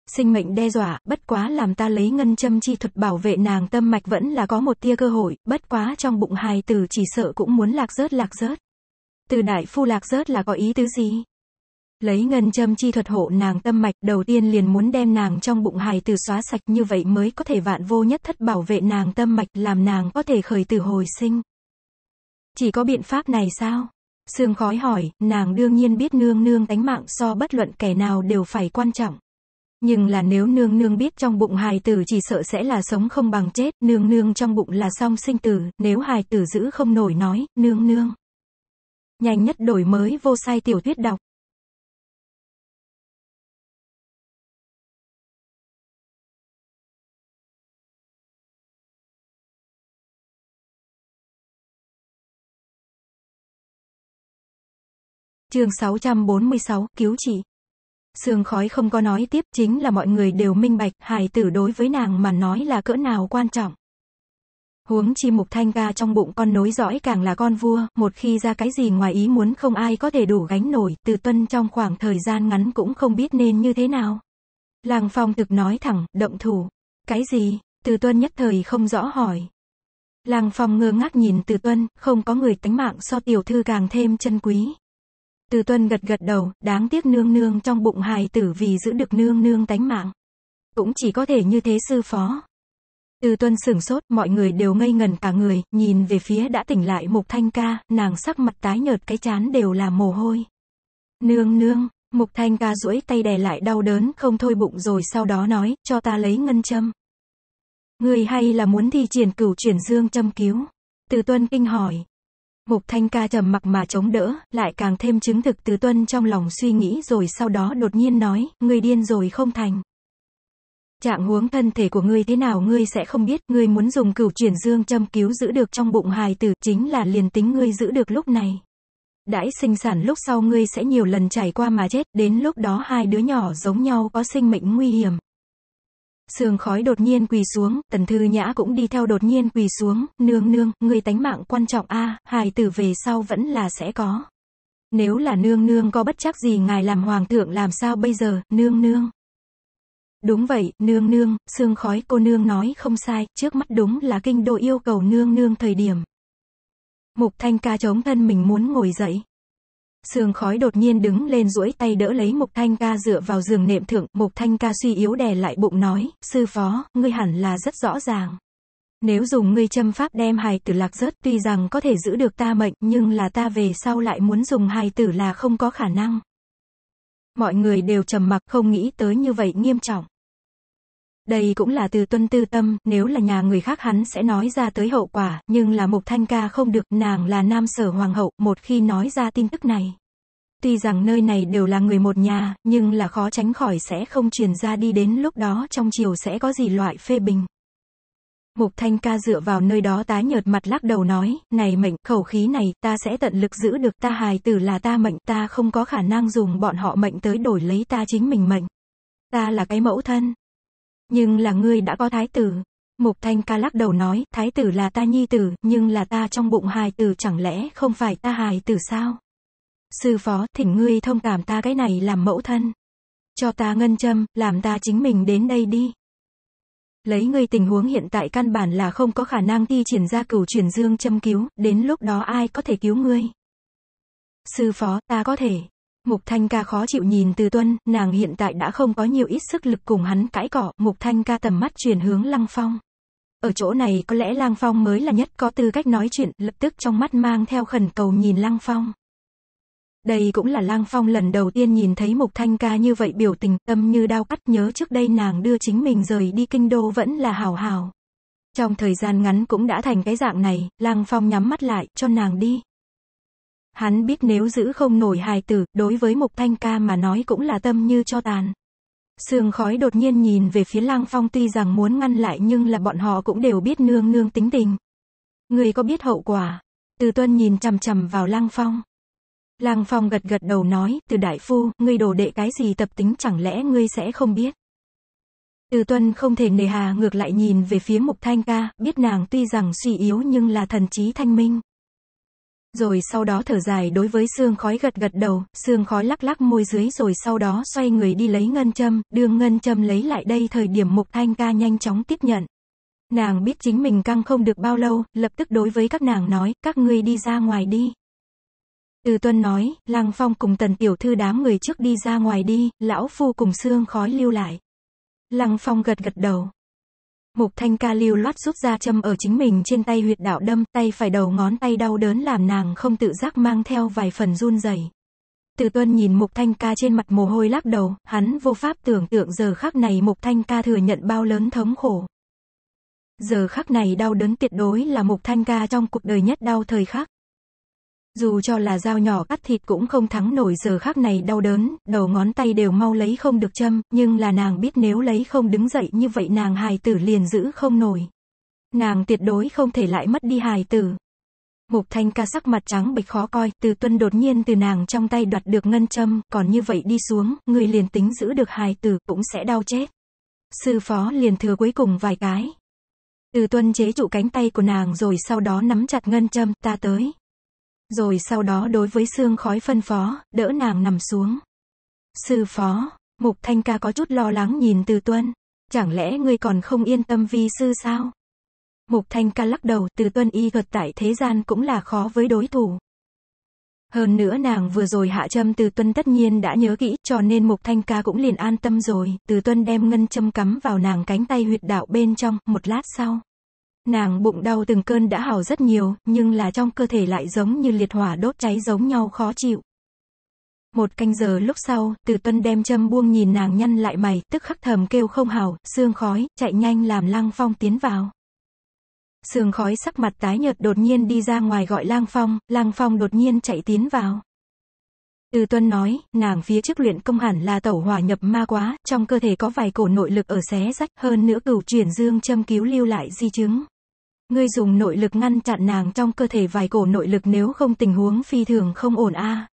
sinh mệnh đe dọa, bất quá làm ta lấy ngân châm chi thuật bảo vệ nàng tâm mạch vẫn là có một tia cơ hội, bất quá trong bụng hài tử chỉ sợ cũng muốn lạc rớt lạc rớt. Từ đại phu lạc rớt là có ý tứ gì? Lấy ngân châm chi thuật hộ nàng tâm mạch, đầu tiên liền muốn đem nàng trong bụng hài tử xóa sạch như vậy mới có thể vạn vô nhất thất bảo vệ nàng tâm mạch làm nàng có thể khởi tử hồi sinh. Chỉ có biện pháp này sao? Sương khói hỏi, nàng đương nhiên biết nương nương tánh mạng so bất luận kẻ nào đều phải quan trọng. Nhưng là nếu nương nương biết trong bụng hài tử chỉ sợ sẽ là sống không bằng chết, nương nương trong bụng là song sinh tử, nếu hài tử giữ không nổi nói, nương nương. Nhanh nhất đổi mới vô sai tiểu thuyết đọc. Chương 646, cứu trị. Sương khói không có nói tiếp chính là mọi người đều minh bạch, hài tử đối với nàng mà nói là cỡ nào quan trọng. Huống chi mục thanh ga trong bụng con nối dõi càng là con vua, một khi ra cái gì ngoài ý muốn không ai có thể đủ gánh nổi, từ tuân trong khoảng thời gian ngắn cũng không biết nên như thế nào. Làng phong thực nói thẳng, động thủ. Cái gì? Từ tuân nhất thời không rõ hỏi. Làng phong ngơ ngác nhìn từ tuân, không có người tánh mạng so tiểu thư càng thêm chân quý. Từ tuân gật gật đầu, đáng tiếc nương nương trong bụng hài tử vì giữ được nương nương tánh mạng. Cũng chỉ có thể như thế sư phó. Từ tuân sửng sốt, mọi người đều ngây ngần cả người, nhìn về phía đã tỉnh lại mục thanh ca, nàng sắc mặt tái nhợt cái chán đều là mồ hôi. Nương nương, mục thanh ca duỗi tay đè lại đau đớn không thôi bụng rồi sau đó nói, cho ta lấy ngân châm. Người hay là muốn thi triển cửu chuyển dương châm cứu? Từ tuân kinh hỏi, Mục Thanh Ca trầm mặc mà chống đỡ, lại càng thêm chứng thực Tứ Tuân trong lòng suy nghĩ rồi sau đó đột nhiên nói, ngươi điên rồi không thành. Trạng huống thân thể của ngươi thế nào ngươi sẽ không biết, ngươi muốn dùng cửu chuyển dương châm cứu giữ được trong bụng hài tử, chính là liền tính ngươi giữ được lúc này. Đãi sinh sản lúc sau ngươi sẽ nhiều lần trải qua mà chết, đến lúc đó hai đứa nhỏ giống nhau có sinh mệnh nguy hiểm sương khói đột nhiên quỳ xuống, tần thư nhã cũng đi theo đột nhiên quỳ xuống, nương nương, người tánh mạng quan trọng a à, hài tử về sau vẫn là sẽ có. Nếu là nương nương có bất chắc gì ngài làm hoàng thượng làm sao bây giờ, nương nương. Đúng vậy, nương nương, sương khói cô nương nói không sai, trước mắt đúng là kinh đô yêu cầu nương nương thời điểm. Mục thanh ca chống thân mình muốn ngồi dậy. Sương khói đột nhiên đứng lên duỗi tay đỡ lấy Mục Thanh ca dựa vào giường nệm thượng, Mục Thanh ca suy yếu đè lại bụng nói, sư phó, ngươi hẳn là rất rõ ràng. Nếu dùng ngươi châm pháp đem hài tử lạc rớt tuy rằng có thể giữ được ta mệnh nhưng là ta về sau lại muốn dùng hài tử là không có khả năng. Mọi người đều trầm mặc không nghĩ tới như vậy nghiêm trọng. Đây cũng là từ tuân tư tâm, nếu là nhà người khác hắn sẽ nói ra tới hậu quả, nhưng là Mục Thanh Ca không được, nàng là nam sở hoàng hậu, một khi nói ra tin tức này. Tuy rằng nơi này đều là người một nhà, nhưng là khó tránh khỏi sẽ không truyền ra đi đến lúc đó trong chiều sẽ có gì loại phê bình. Mục Thanh Ca dựa vào nơi đó tái nhợt mặt lắc đầu nói, này mệnh, khẩu khí này, ta sẽ tận lực giữ được ta hài tử là ta mệnh, ta không có khả năng dùng bọn họ mệnh tới đổi lấy ta chính mình mệnh. Ta là cái mẫu thân, nhưng là ngươi đã có thái tử. Mục Thanh ca lắc đầu nói, thái tử là ta nhi tử, nhưng là ta trong bụng hài tử chẳng lẽ không phải ta hài tử sao? Sư phó, thỉnh ngươi thông cảm ta cái này làm mẫu thân. Cho ta ngân châm, làm ta chính mình đến đây đi. Lấy ngươi tình huống hiện tại căn bản là không có khả năng thi triển ra cửu truyền dương châm cứu, đến lúc đó ai có thể cứu ngươi? Sư phó, ta có thể, Mục Thanh Ca khó chịu nhìn Từ Tuân, nàng hiện tại đã không có nhiều ít sức lực cùng hắn cãi cọ. Mục Thanh Ca tầm mắt chuyển hướng Lăng Phong. Ở chỗ này có lẽ Lăng Phong mới là nhất có tư cách nói chuyện, lập tức trong mắt mang theo khẩn cầu nhìn Lăng Phong. Đây cũng là Lang Phong lần đầu tiên nhìn thấy Mục Thanh Ca như vậy biểu tình tâm như đau cắt nhớ trước đây nàng đưa chính mình rời đi kinh đô vẫn là hào hào. Trong thời gian ngắn cũng đã thành cái dạng này, Lang Phong nhắm mắt lại, cho nàng đi. Hắn biết nếu giữ không nổi hài tử, đối với Mục Thanh Ca mà nói cũng là tâm như cho tàn. Sương khói đột nhiên nhìn về phía lang phong tuy rằng muốn ngăn lại nhưng là bọn họ cũng đều biết nương nương tính tình. Người có biết hậu quả? Từ tuân nhìn chằm chằm vào lang phong. Lang phong gật gật đầu nói, từ đại phu, ngươi đổ đệ cái gì tập tính chẳng lẽ ngươi sẽ không biết? Từ tuân không thể nề hà ngược lại nhìn về phía mục thanh ca, biết nàng tuy rằng suy yếu nhưng là thần trí thanh minh. Rồi sau đó thở dài đối với xương khói gật gật đầu, xương khói lắc lắc môi dưới rồi sau đó xoay người đi lấy ngân châm, đường ngân châm lấy lại đây thời điểm mục thanh ca nhanh chóng tiếp nhận. Nàng biết chính mình căng không được bao lâu, lập tức đối với các nàng nói, các ngươi đi ra ngoài đi. Từ tuân nói, lăng phong cùng tần tiểu thư đám người trước đi ra ngoài đi, lão phu cùng xương khói lưu lại. Lăng phong gật gật đầu. Mục Thanh Ca lưu loát rút ra châm ở chính mình trên tay huyệt đạo đâm, tay phải đầu ngón tay đau đớn làm nàng không tự giác mang theo vài phần run rẩy. Từ tuân nhìn Mục Thanh Ca trên mặt mồ hôi lắc đầu, hắn vô pháp tưởng tượng giờ khắc này Mục Thanh Ca thừa nhận bao lớn thống khổ. Giờ khắc này đau đớn tuyệt đối là Mục Thanh Ca trong cuộc đời nhất đau thời khắc. Dù cho là dao nhỏ cắt thịt cũng không thắng nổi giờ khắc này đau đớn, đầu ngón tay đều mau lấy không được châm, nhưng là nàng biết nếu lấy không đứng dậy như vậy nàng hài tử liền giữ không nổi. Nàng tuyệt đối không thể lại mất đi hài tử. Mục Thanh ca sắc mặt trắng bệch khó coi, Từ Tuân đột nhiên từ nàng trong tay đoạt được ngân châm, còn như vậy đi xuống, người liền tính giữ được hài tử cũng sẽ đau chết. Sư phó liền thừa cuối cùng vài cái. Từ Tuân chế trụ cánh tay của nàng rồi sau đó nắm chặt ngân châm, ta tới. Rồi sau đó đối với xương khói phân phó, đỡ nàng nằm xuống. Sư phó, Mục Thanh Ca có chút lo lắng nhìn Từ Tuân. Chẳng lẽ ngươi còn không yên tâm vi sư sao? Mục Thanh Ca lắc đầu, Từ Tuân y thuật tại thế gian cũng là khó với đối thủ. Hơn nữa nàng vừa rồi hạ châm Từ Tuân tất nhiên đã nhớ kỹ, cho nên Mục Thanh Ca cũng liền an tâm rồi. Từ Tuân đem ngân châm cắm vào nàng cánh tay huyệt đạo bên trong, một lát sau. Nàng bụng đau từng cơn đã hào rất nhiều, nhưng là trong cơ thể lại giống như liệt hỏa đốt cháy giống nhau khó chịu. Một canh giờ lúc sau, từ tuân đem châm buông nhìn nàng nhăn lại mày, tức khắc thầm kêu không hào, xương khói, chạy nhanh làm lang phong tiến vào. Sương khói sắc mặt tái nhợt đột nhiên đi ra ngoài gọi lang phong, lang phong đột nhiên chạy tiến vào. Từ tuân nói, nàng phía trước luyện công hẳn là tẩu hỏa nhập ma quá, trong cơ thể có vài cổ nội lực ở xé rách, hơn nữa cửu chuyển dương châm cứu lưu lại di chứng. Ngươi dùng nội lực ngăn chặn nàng trong cơ thể vài cổ nội lực nếu không tình huống phi thường không ổn a.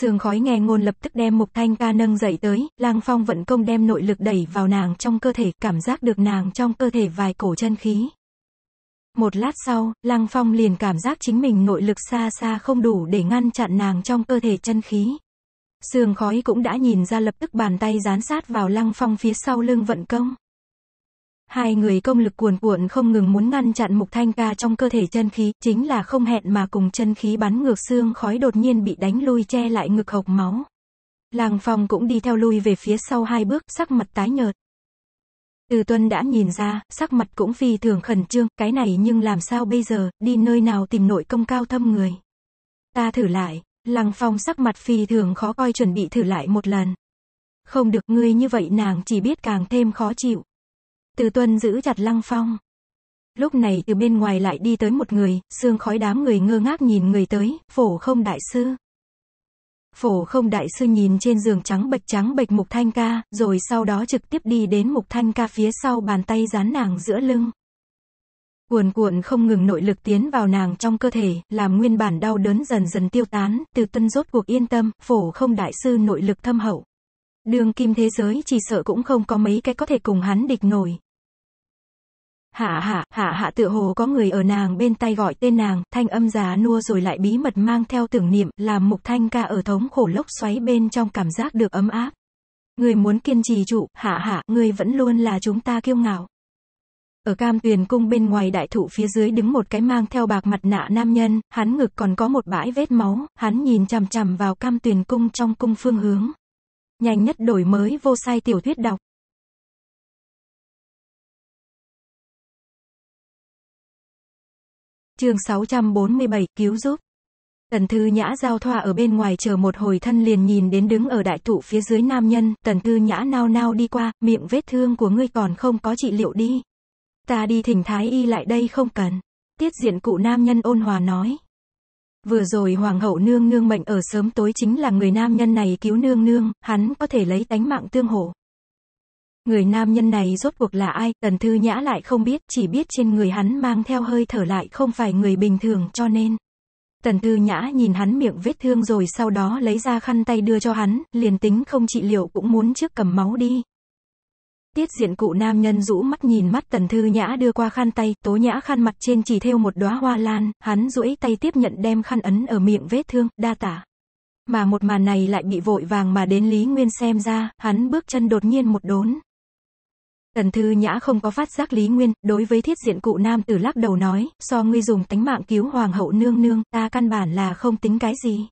Sương khói nghe ngôn lập tức đem Mục Thanh ca nâng dậy tới, Lang Phong vận công đem nội lực đẩy vào nàng trong cơ thể, cảm giác được nàng trong cơ thể vài cổ chân khí. Một lát sau, Lăng Phong liền cảm giác chính mình nội lực xa xa không đủ để ngăn chặn nàng trong cơ thể chân khí. Sương khói cũng đã nhìn ra lập tức bàn tay dán sát vào Lăng Phong phía sau lưng vận công. Hai người công lực cuồn cuộn không ngừng muốn ngăn chặn mục thanh ca trong cơ thể chân khí, chính là không hẹn mà cùng chân khí bắn ngược xương khói đột nhiên bị đánh lui che lại ngực hộc máu. Làng phòng cũng đi theo lui về phía sau hai bước, sắc mặt tái nhợt. Từ tuân đã nhìn ra, sắc mặt cũng phi thường khẩn trương, cái này nhưng làm sao bây giờ, đi nơi nào tìm nội công cao thâm người. Ta thử lại, lăng phong sắc mặt phi thường khó coi chuẩn bị thử lại một lần. Không được ngươi như vậy nàng chỉ biết càng thêm khó chịu. Từ tuân giữ chặt lăng phong. Lúc này từ bên ngoài lại đi tới một người, xương khói đám người ngơ ngác nhìn người tới, phổ không đại sư. Phổ không đại sư nhìn trên giường trắng bạch trắng bạch Mục Thanh ca, rồi sau đó trực tiếp đi đến Mục Thanh ca phía sau bàn tay dán nàng giữa lưng. Cuồn cuộn không ngừng nội lực tiến vào nàng trong cơ thể, làm nguyên bản đau đớn dần dần tiêu tán, từ tân rốt cuộc yên tâm, phổ không đại sư nội lực thâm hậu. Đường kim thế giới chỉ sợ cũng không có mấy cái có thể cùng hắn địch nổi, Hạ hạ, hạ hạ tự hồ có người ở nàng bên tay gọi tên nàng, thanh âm già nua rồi lại bí mật mang theo tưởng niệm, làm mục thanh ca ở thống khổ lốc xoáy bên trong cảm giác được ấm áp. Người muốn kiên trì trụ, hạ hạ, người vẫn luôn là chúng ta kiêu ngạo. Ở cam tuyền cung bên ngoài đại thụ phía dưới đứng một cái mang theo bạc mặt nạ nam nhân, hắn ngực còn có một bãi vết máu, hắn nhìn chằm chằm vào cam tuyền cung trong cung phương hướng. Nhanh nhất đổi mới vô sai tiểu thuyết đọc. chương 647, cứu giúp. Tần Thư Nhã giao thoa ở bên ngoài chờ một hồi thân liền nhìn đến đứng ở đại thụ phía dưới nam nhân, Tần Thư Nhã nao nao đi qua, miệng vết thương của ngươi còn không có trị liệu đi. Ta đi thỉnh thái y lại đây không cần. Tiết diện cụ nam nhân ôn hòa nói. Vừa rồi hoàng hậu nương nương mệnh ở sớm tối chính là người nam nhân này cứu nương nương, hắn có thể lấy tánh mạng tương hộ. Người nam nhân này rốt cuộc là ai, tần thư nhã lại không biết, chỉ biết trên người hắn mang theo hơi thở lại không phải người bình thường cho nên. Tần thư nhã nhìn hắn miệng vết thương rồi sau đó lấy ra khăn tay đưa cho hắn, liền tính không trị liệu cũng muốn trước cầm máu đi. Tiết diện cụ nam nhân rũ mắt nhìn mắt tần thư nhã đưa qua khăn tay, tố nhã khăn mặt trên chỉ theo một đóa hoa lan, hắn duỗi tay tiếp nhận đem khăn ấn ở miệng vết thương, đa tả. Mà một màn này lại bị vội vàng mà đến Lý Nguyên xem ra, hắn bước chân đột nhiên một đốn, Tần Thư Nhã không có phát giác Lý Nguyên, đối với thiết diện cụ nam tử lắc đầu nói, so ngươi dùng tánh mạng cứu hoàng hậu nương nương, ta căn bản là không tính cái gì.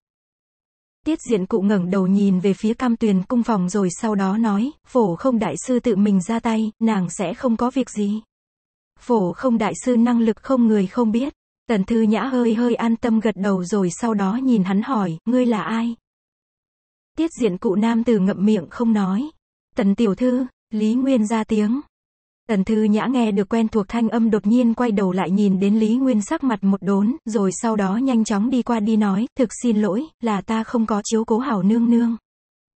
Tiết diện cụ ngẩng đầu nhìn về phía cam tuyền cung phòng rồi sau đó nói, phổ không đại sư tự mình ra tay, nàng sẽ không có việc gì. Phổ không đại sư năng lực không người không biết. Tần Thư Nhã hơi hơi an tâm gật đầu rồi sau đó nhìn hắn hỏi, ngươi là ai? Tiết diện cụ nam tử ngậm miệng không nói. Tần tiểu thư, Lý Nguyên ra tiếng. Tần Thư Nhã nghe được quen thuộc thanh âm đột nhiên quay đầu lại nhìn đến Lý Nguyên sắc mặt một đốn, rồi sau đó nhanh chóng đi qua đi nói, thực xin lỗi, là ta không có chiếu cố hảo nương nương.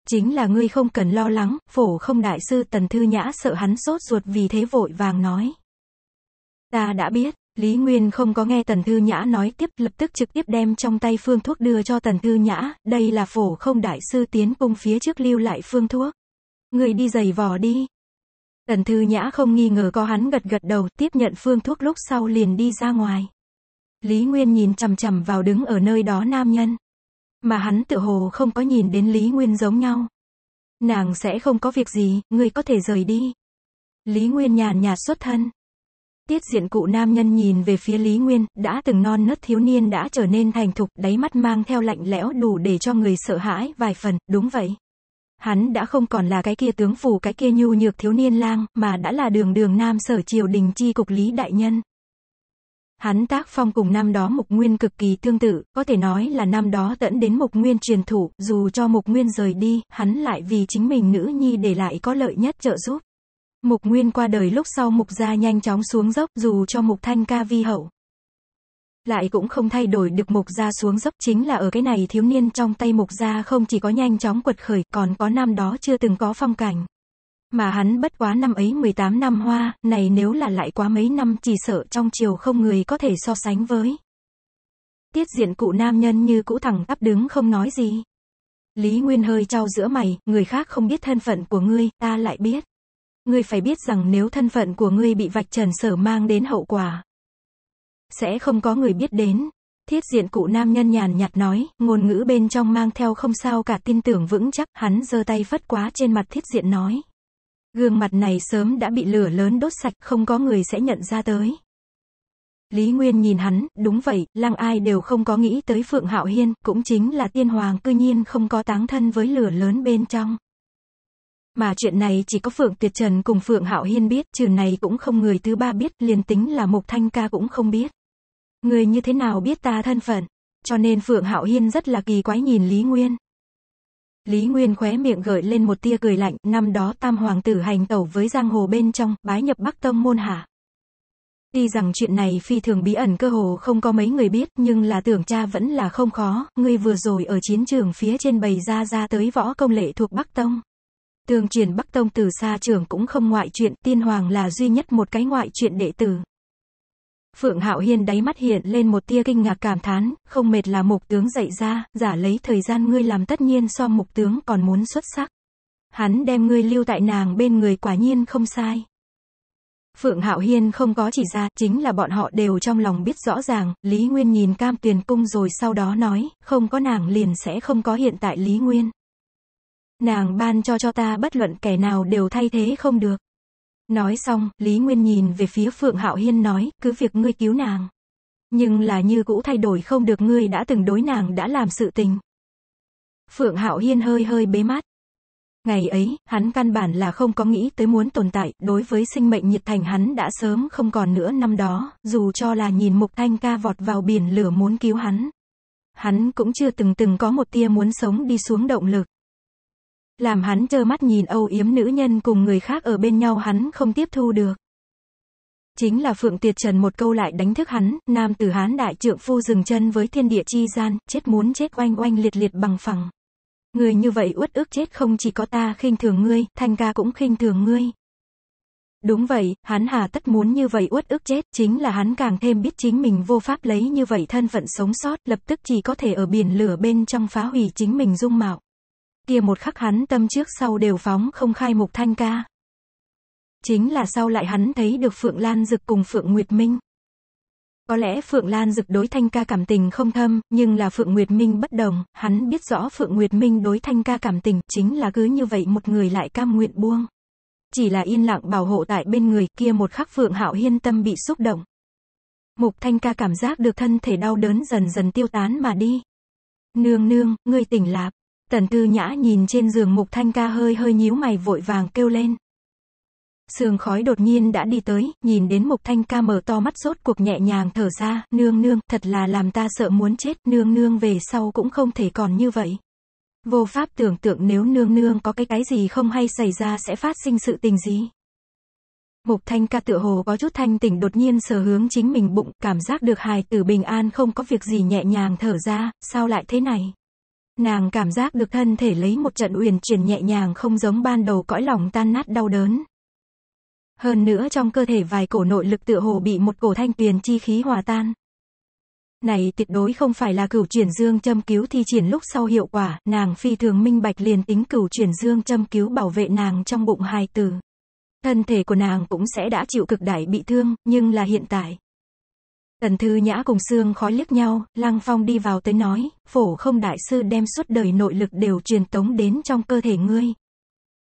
Chính là ngươi không cần lo lắng, phổ không đại sư Tần Thư Nhã sợ hắn sốt ruột vì thế vội vàng nói. Ta đã biết, Lý Nguyên không có nghe Tần Thư Nhã nói tiếp lập tức trực tiếp đem trong tay phương thuốc đưa cho Tần Thư Nhã, đây là phổ không đại sư tiến cung phía trước lưu lại phương thuốc. Người đi giày vò đi. Tần Thư Nhã không nghi ngờ có hắn gật gật đầu, tiếp nhận phương thuốc lúc sau liền đi ra ngoài. Lý Nguyên nhìn chằm chằm vào đứng ở nơi đó nam nhân. Mà hắn tự hồ không có nhìn đến Lý Nguyên giống nhau. Nàng sẽ không có việc gì, người có thể rời đi. Lý Nguyên nhàn nhạt xuất thân. Tiết diện cụ nam nhân nhìn về phía Lý Nguyên, đã từng non nớt thiếu niên đã trở nên thành thục, đáy mắt mang theo lạnh lẽo đủ để cho người sợ hãi vài phần, đúng vậy. Hắn đã không còn là cái kia tướng phủ cái kia nhu nhược thiếu niên lang, mà đã là đường đường nam sở triều đình chi cục lý đại nhân. Hắn tác phong cùng năm đó mục nguyên cực kỳ tương tự, có thể nói là năm đó tẫn đến mục nguyên truyền thủ, dù cho mục nguyên rời đi, hắn lại vì chính mình nữ nhi để lại có lợi nhất trợ giúp. Mục nguyên qua đời lúc sau mục gia nhanh chóng xuống dốc, dù cho mục thanh ca vi hậu, lại cũng không thay đổi được mục gia xuống dốc chính là ở cái này thiếu niên trong tay mục gia không chỉ có nhanh chóng quật khởi còn có năm đó chưa từng có phong cảnh. Mà hắn bất quá năm ấy 18 năm hoa, này nếu là lại quá mấy năm chỉ sợ trong chiều không người có thể so sánh với. Tiết diện cụ nam nhân như cũ thẳng tắp đứng không nói gì. Lý Nguyên hơi trao giữa mày, người khác không biết thân phận của ngươi, ta lại biết. Ngươi phải biết rằng nếu thân phận của ngươi bị vạch trần sở mang đến hậu quả, sẽ không có người biết đến. Thiết diện cụ nam nhân nhàn nhạt nói, ngôn ngữ bên trong mang theo không sao cả tin tưởng vững chắc, hắn giơ tay phất quá trên mặt thiết diện nói. Gương mặt này sớm đã bị lửa lớn đốt sạch, không có người sẽ nhận ra tới. Lý Nguyên nhìn hắn, đúng vậy, lăng ai đều không có nghĩ tới Phượng Hạo Hiên, cũng chính là tiên hoàng cư nhiên không có táng thân với lửa lớn bên trong. Mà chuyện này chỉ có Phượng Tuyệt Trần cùng Phượng Hạo Hiên biết, trừ này cũng không người thứ ba biết, liền tính là Mục Thanh Ca cũng không biết. Người như thế nào biết ta thân phận? Cho nên Phượng Hạo Hiên rất là kỳ quái nhìn Lý Nguyên. Lý Nguyên khóe miệng gợi lên một tia cười lạnh, năm đó tam hoàng tử hành tẩu với giang hồ bên trong, bái nhập Bắc Tông môn hạ. Tuy rằng chuyện này phi thường bí ẩn cơ hồ không có mấy người biết, nhưng là tưởng cha vẫn là không khó, ngươi vừa rồi ở chiến trường phía trên bày ra ra tới võ công lệ thuộc Bắc Tông. Tường truyền Bắc Tông từ xa trường cũng không ngoại chuyện, tiên hoàng là duy nhất một cái ngoại chuyện đệ tử. Phượng Hạo Hiên đáy mắt hiện lên một tia kinh ngạc cảm thán, không mệt là mục tướng dậy ra, giả lấy thời gian ngươi làm tất nhiên so mục tướng còn muốn xuất sắc. Hắn đem ngươi lưu tại nàng bên người quả nhiên không sai. Phượng Hạo Hiên không có chỉ ra, chính là bọn họ đều trong lòng biết rõ ràng, Lý Nguyên nhìn cam tuyền cung rồi sau đó nói, không có nàng liền sẽ không có hiện tại Lý Nguyên. Nàng ban cho cho ta bất luận kẻ nào đều thay thế không được. Nói xong, Lý Nguyên nhìn về phía Phượng Hạo Hiên nói, cứ việc ngươi cứu nàng. Nhưng là như cũ thay đổi không được ngươi đã từng đối nàng đã làm sự tình. Phượng Hạo Hiên hơi hơi bế mắt. Ngày ấy, hắn căn bản là không có nghĩ tới muốn tồn tại, đối với sinh mệnh nhiệt thành hắn đã sớm không còn nữa năm đó, dù cho là nhìn Mục Thanh ca vọt vào biển lửa muốn cứu hắn. Hắn cũng chưa từng từng có một tia muốn sống đi xuống động lực. Làm hắn trơ mắt nhìn âu yếm nữ nhân cùng người khác ở bên nhau hắn không tiếp thu được. Chính là Phượng Tiệt Trần một câu lại đánh thức hắn, nam tử hán đại trượng phu dừng chân với thiên địa chi gian, chết muốn chết oanh oanh liệt liệt bằng phẳng. Người như vậy uất ức chết không chỉ có ta khinh thường ngươi, thanh ca cũng khinh thường ngươi. Đúng vậy, hắn hà tất muốn như vậy uất ức chết, chính là hắn càng thêm biết chính mình vô pháp lấy như vậy thân phận sống sót, lập tức chỉ có thể ở biển lửa bên trong phá hủy chính mình dung mạo kia một khắc hắn tâm trước sau đều phóng không khai mục thanh ca. Chính là sau lại hắn thấy được Phượng Lan Dực cùng Phượng Nguyệt Minh. Có lẽ Phượng Lan Dực đối Thanh Ca cảm tình không thâm, nhưng là Phượng Nguyệt Minh bất đồng, hắn biết rõ Phượng Nguyệt Minh đối Thanh Ca cảm tình, chính là cứ như vậy một người lại cam nguyện buông. Chỉ là yên lặng bảo hộ tại bên người kia một khắc Phượng Hạo Hiên tâm bị xúc động. Mục Thanh Ca cảm giác được thân thể đau đớn dần dần tiêu tán mà đi. Nương nương, ngươi tỉnh lạc. Tần Tư Nhã nhìn trên giường Mục Thanh Ca hơi hơi nhíu mày vội vàng kêu lên. Sương khói đột nhiên đã đi tới, nhìn đến Mục Thanh Ca mở to mắt sốt cuộc nhẹ nhàng thở ra, nương nương, thật là làm ta sợ muốn chết, nương nương về sau cũng không thể còn như vậy. Vô pháp tưởng tượng nếu nương nương có cái cái gì không hay xảy ra sẽ phát sinh sự tình gì. Mục Thanh Ca tựa hồ có chút thanh tỉnh đột nhiên sờ hướng chính mình bụng, cảm giác được hài tử bình an không có việc gì nhẹ nhàng thở ra, sao lại thế này? Nàng cảm giác được thân thể lấy một trận uyển chuyển nhẹ nhàng không giống ban đầu cõi lòng tan nát đau đớn. Hơn nữa trong cơ thể vài cổ nội lực tựa hồ bị một cổ thanh tuyền chi khí hòa tan. Này tuyệt đối không phải là cửu chuyển dương châm cứu thi triển lúc sau hiệu quả, nàng phi thường minh bạch liền tính cửu chuyển dương châm cứu bảo vệ nàng trong bụng hai từ. Thân thể của nàng cũng sẽ đã chịu cực đại bị thương, nhưng là hiện tại. Tần Thư Nhã cùng Sương khói liếc nhau, Lăng Phong đi vào tới nói, phổ không đại sư đem suốt đời nội lực đều truyền tống đến trong cơ thể ngươi.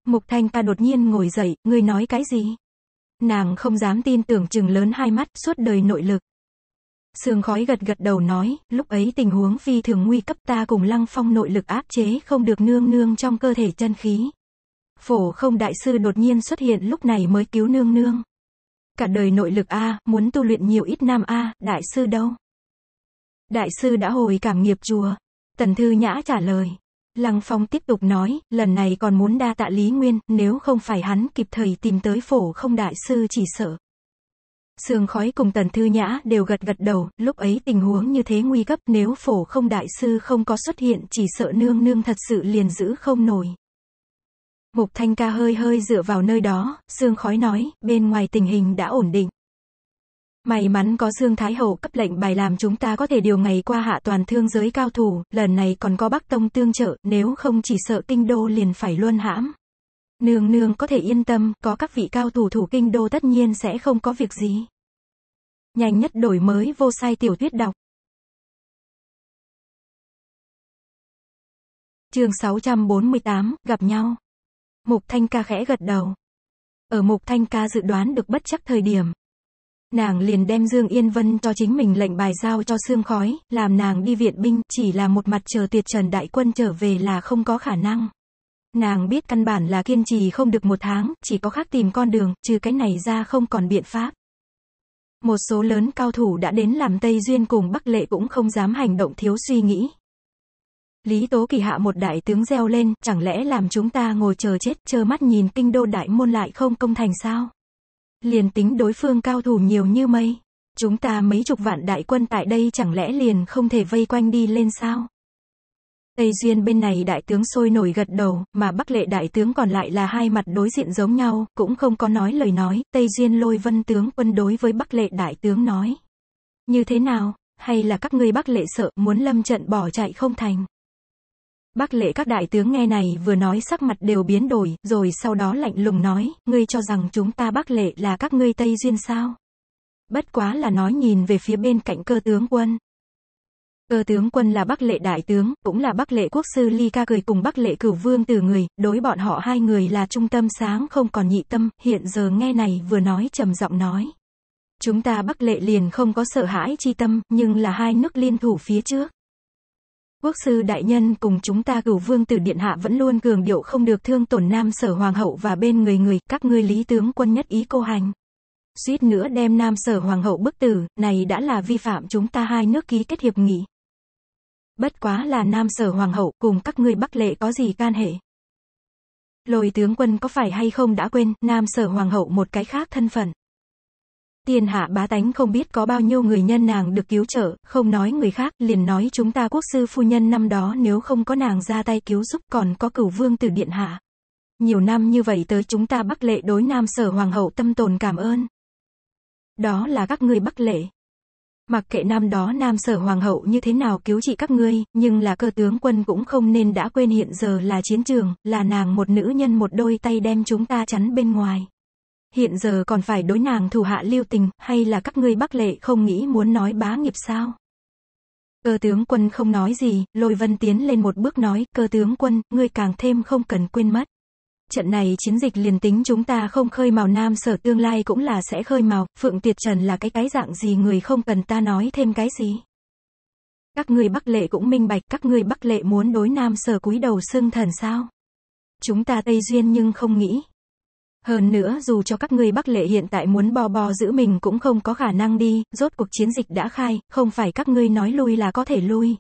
Mục Thanh ca đột nhiên ngồi dậy, ngươi nói cái gì? Nàng không dám tin tưởng chừng lớn hai mắt, suốt đời nội lực. Sương khói gật gật đầu nói, lúc ấy tình huống phi thường nguy cấp ta cùng Lăng Phong nội lực áp chế không được nương nương trong cơ thể chân khí. Phổ không đại sư đột nhiên xuất hiện lúc này mới cứu nương nương. Cả đời nội lực A, muốn tu luyện nhiều ít nam A, đại sư đâu? Đại sư đã hồi cảm nghiệp chùa. Tần Thư Nhã trả lời. Lăng Phong tiếp tục nói, lần này còn muốn đa tạ Lý Nguyên, nếu không phải hắn kịp thời tìm tới phổ không đại sư chỉ sợ. Sương khói cùng Tần Thư Nhã đều gật gật đầu, lúc ấy tình huống như thế nguy cấp nếu phổ không đại sư không có xuất hiện chỉ sợ nương nương thật sự liền giữ không nổi. Mục Thanh Ca hơi hơi dựa vào nơi đó, Sương Khói nói, bên ngoài tình hình đã ổn định. May mắn có Dương Thái Hậu cấp lệnh bài làm chúng ta có thể điều ngày qua hạ toàn thương giới cao thủ, lần này còn có Bắc Tông tương trợ, nếu không chỉ sợ kinh đô liền phải luôn hãm. Nương nương có thể yên tâm, có các vị cao thủ thủ kinh đô tất nhiên sẽ không có việc gì. Nhanh nhất đổi mới vô sai tiểu thuyết đọc. Chương 648, gặp nhau. Mục Thanh Ca khẽ gật đầu. Ở Mục Thanh Ca dự đoán được bất chắc thời điểm. Nàng liền đem Dương Yên Vân cho chính mình lệnh bài giao cho xương khói, làm nàng đi viện binh, chỉ là một mặt chờ tuyệt trần đại quân trở về là không có khả năng. Nàng biết căn bản là kiên trì không được một tháng, chỉ có khác tìm con đường, trừ cái này ra không còn biện pháp. Một số lớn cao thủ đã đến làm Tây Duyên cùng Bắc Lệ cũng không dám hành động thiếu suy nghĩ, Lý Tố Kỳ hạ một đại tướng reo lên, chẳng lẽ làm chúng ta ngồi chờ chết, chờ mắt nhìn kinh đô đại môn lại không công thành sao? Liền tính đối phương cao thủ nhiều như mây. Chúng ta mấy chục vạn đại quân tại đây chẳng lẽ liền không thể vây quanh đi lên sao? Tây Duyên bên này đại tướng sôi nổi gật đầu, mà Bắc Lệ đại tướng còn lại là hai mặt đối diện giống nhau, cũng không có nói lời nói, Tây Duyên lôi vân tướng quân đối với Bắc Lệ đại tướng nói. Như thế nào, hay là các ngươi Bắc Lệ sợ muốn lâm trận bỏ chạy không thành? Bác lệ các đại tướng nghe này vừa nói sắc mặt đều biến đổi, rồi sau đó lạnh lùng nói, ngươi cho rằng chúng ta bác lệ là các ngươi Tây Duyên sao? Bất quá là nói nhìn về phía bên cạnh cơ tướng quân. Cơ tướng quân là bắc lệ đại tướng, cũng là bắc lệ quốc sư Ly Ca cười cùng bắc lệ cửu vương từ người, đối bọn họ hai người là trung tâm sáng không còn nhị tâm, hiện giờ nghe này vừa nói trầm giọng nói. Chúng ta bắc lệ liền không có sợ hãi chi tâm, nhưng là hai nước liên thủ phía trước. Quốc sư đại nhân cùng chúng ta cửu vương từ điện hạ vẫn luôn cường điệu không được thương tổn nam sở hoàng hậu và bên người người, các ngươi lý tướng quân nhất ý cô hành. Suýt nữa đem nam sở hoàng hậu bức tử, này đã là vi phạm chúng ta hai nước ký kết hiệp nghị. Bất quá là nam sở hoàng hậu cùng các ngươi bắc lệ có gì can hệ. Lôi tướng quân có phải hay không đã quên, nam sở hoàng hậu một cái khác thân phận. Tiền hạ bá tánh không biết có bao nhiêu người nhân nàng được cứu trợ, không nói người khác, liền nói chúng ta quốc sư phu nhân năm đó nếu không có nàng ra tay cứu giúp còn có cửu vương từ điện hạ. Nhiều năm như vậy tới chúng ta bắc lệ đối nam sở hoàng hậu tâm tồn cảm ơn. Đó là các ngươi bắc lệ. Mặc kệ năm đó nam sở hoàng hậu như thế nào cứu trị các ngươi, nhưng là cơ tướng quân cũng không nên đã quên hiện giờ là chiến trường, là nàng một nữ nhân một đôi tay đem chúng ta chắn bên ngoài hiện giờ còn phải đối nàng thủ hạ lưu tình, hay là các ngươi bắc lệ không nghĩ muốn nói bá nghiệp sao? Cơ tướng quân không nói gì, lôi vân tiến lên một bước nói, cơ tướng quân, ngươi càng thêm không cần quên mất. Trận này chiến dịch liền tính chúng ta không khơi màu nam sở tương lai cũng là sẽ khơi màu, Phượng Tiệt Trần là cái cái dạng gì người không cần ta nói thêm cái gì. Các người Bắc Lệ cũng minh bạch, các người Bắc Lệ muốn đối nam sở cúi đầu xưng thần sao. Chúng ta Tây Duyên nhưng không nghĩ, hơn nữa dù cho các ngươi Bắc Lệ hiện tại muốn bò bò giữ mình cũng không có khả năng đi, rốt cuộc chiến dịch đã khai, không phải các ngươi nói lui là có thể lui.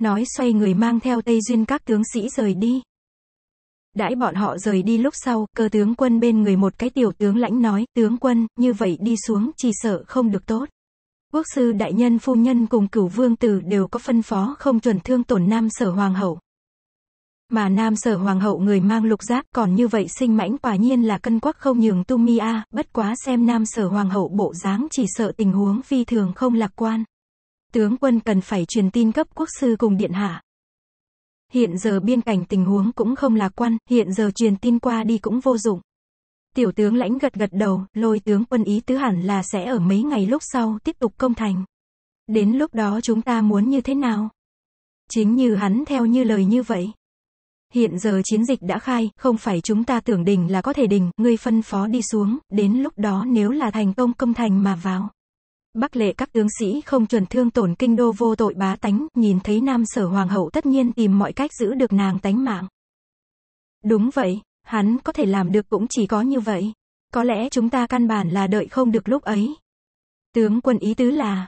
Nói xoay người mang theo Tây Duyên các tướng sĩ rời đi. Đãi bọn họ rời đi lúc sau, cơ tướng quân bên người một cái tiểu tướng lãnh nói, tướng quân, như vậy đi xuống chỉ sợ không được tốt. Quốc sư đại nhân phu nhân cùng cửu vương tử đều có phân phó không chuẩn thương tổn nam sở hoàng hậu. Mà nam sở hoàng hậu người mang lục giác còn như vậy sinh mãnh quả nhiên là cân quắc không nhường tu mi a, bất quá xem nam sở hoàng hậu bộ dáng chỉ sợ tình huống phi thường không lạc quan. Tướng quân cần phải truyền tin cấp quốc sư cùng điện hạ. Hiện giờ biên cảnh tình huống cũng không lạc quan, hiện giờ truyền tin qua đi cũng vô dụng. Tiểu tướng lãnh gật gật đầu, lôi tướng quân ý tứ hẳn là sẽ ở mấy ngày lúc sau tiếp tục công thành. Đến lúc đó chúng ta muốn như thế nào? Chính như hắn theo như lời như vậy hiện giờ chiến dịch đã khai, không phải chúng ta tưởng đình là có thể đình, ngươi phân phó đi xuống, đến lúc đó nếu là thành công công thành mà vào. Bắc lệ các tướng sĩ không chuẩn thương tổn kinh đô vô tội bá tánh, nhìn thấy nam sở hoàng hậu tất nhiên tìm mọi cách giữ được nàng tánh mạng. Đúng vậy, hắn có thể làm được cũng chỉ có như vậy. Có lẽ chúng ta căn bản là đợi không được lúc ấy. Tướng quân ý tứ là,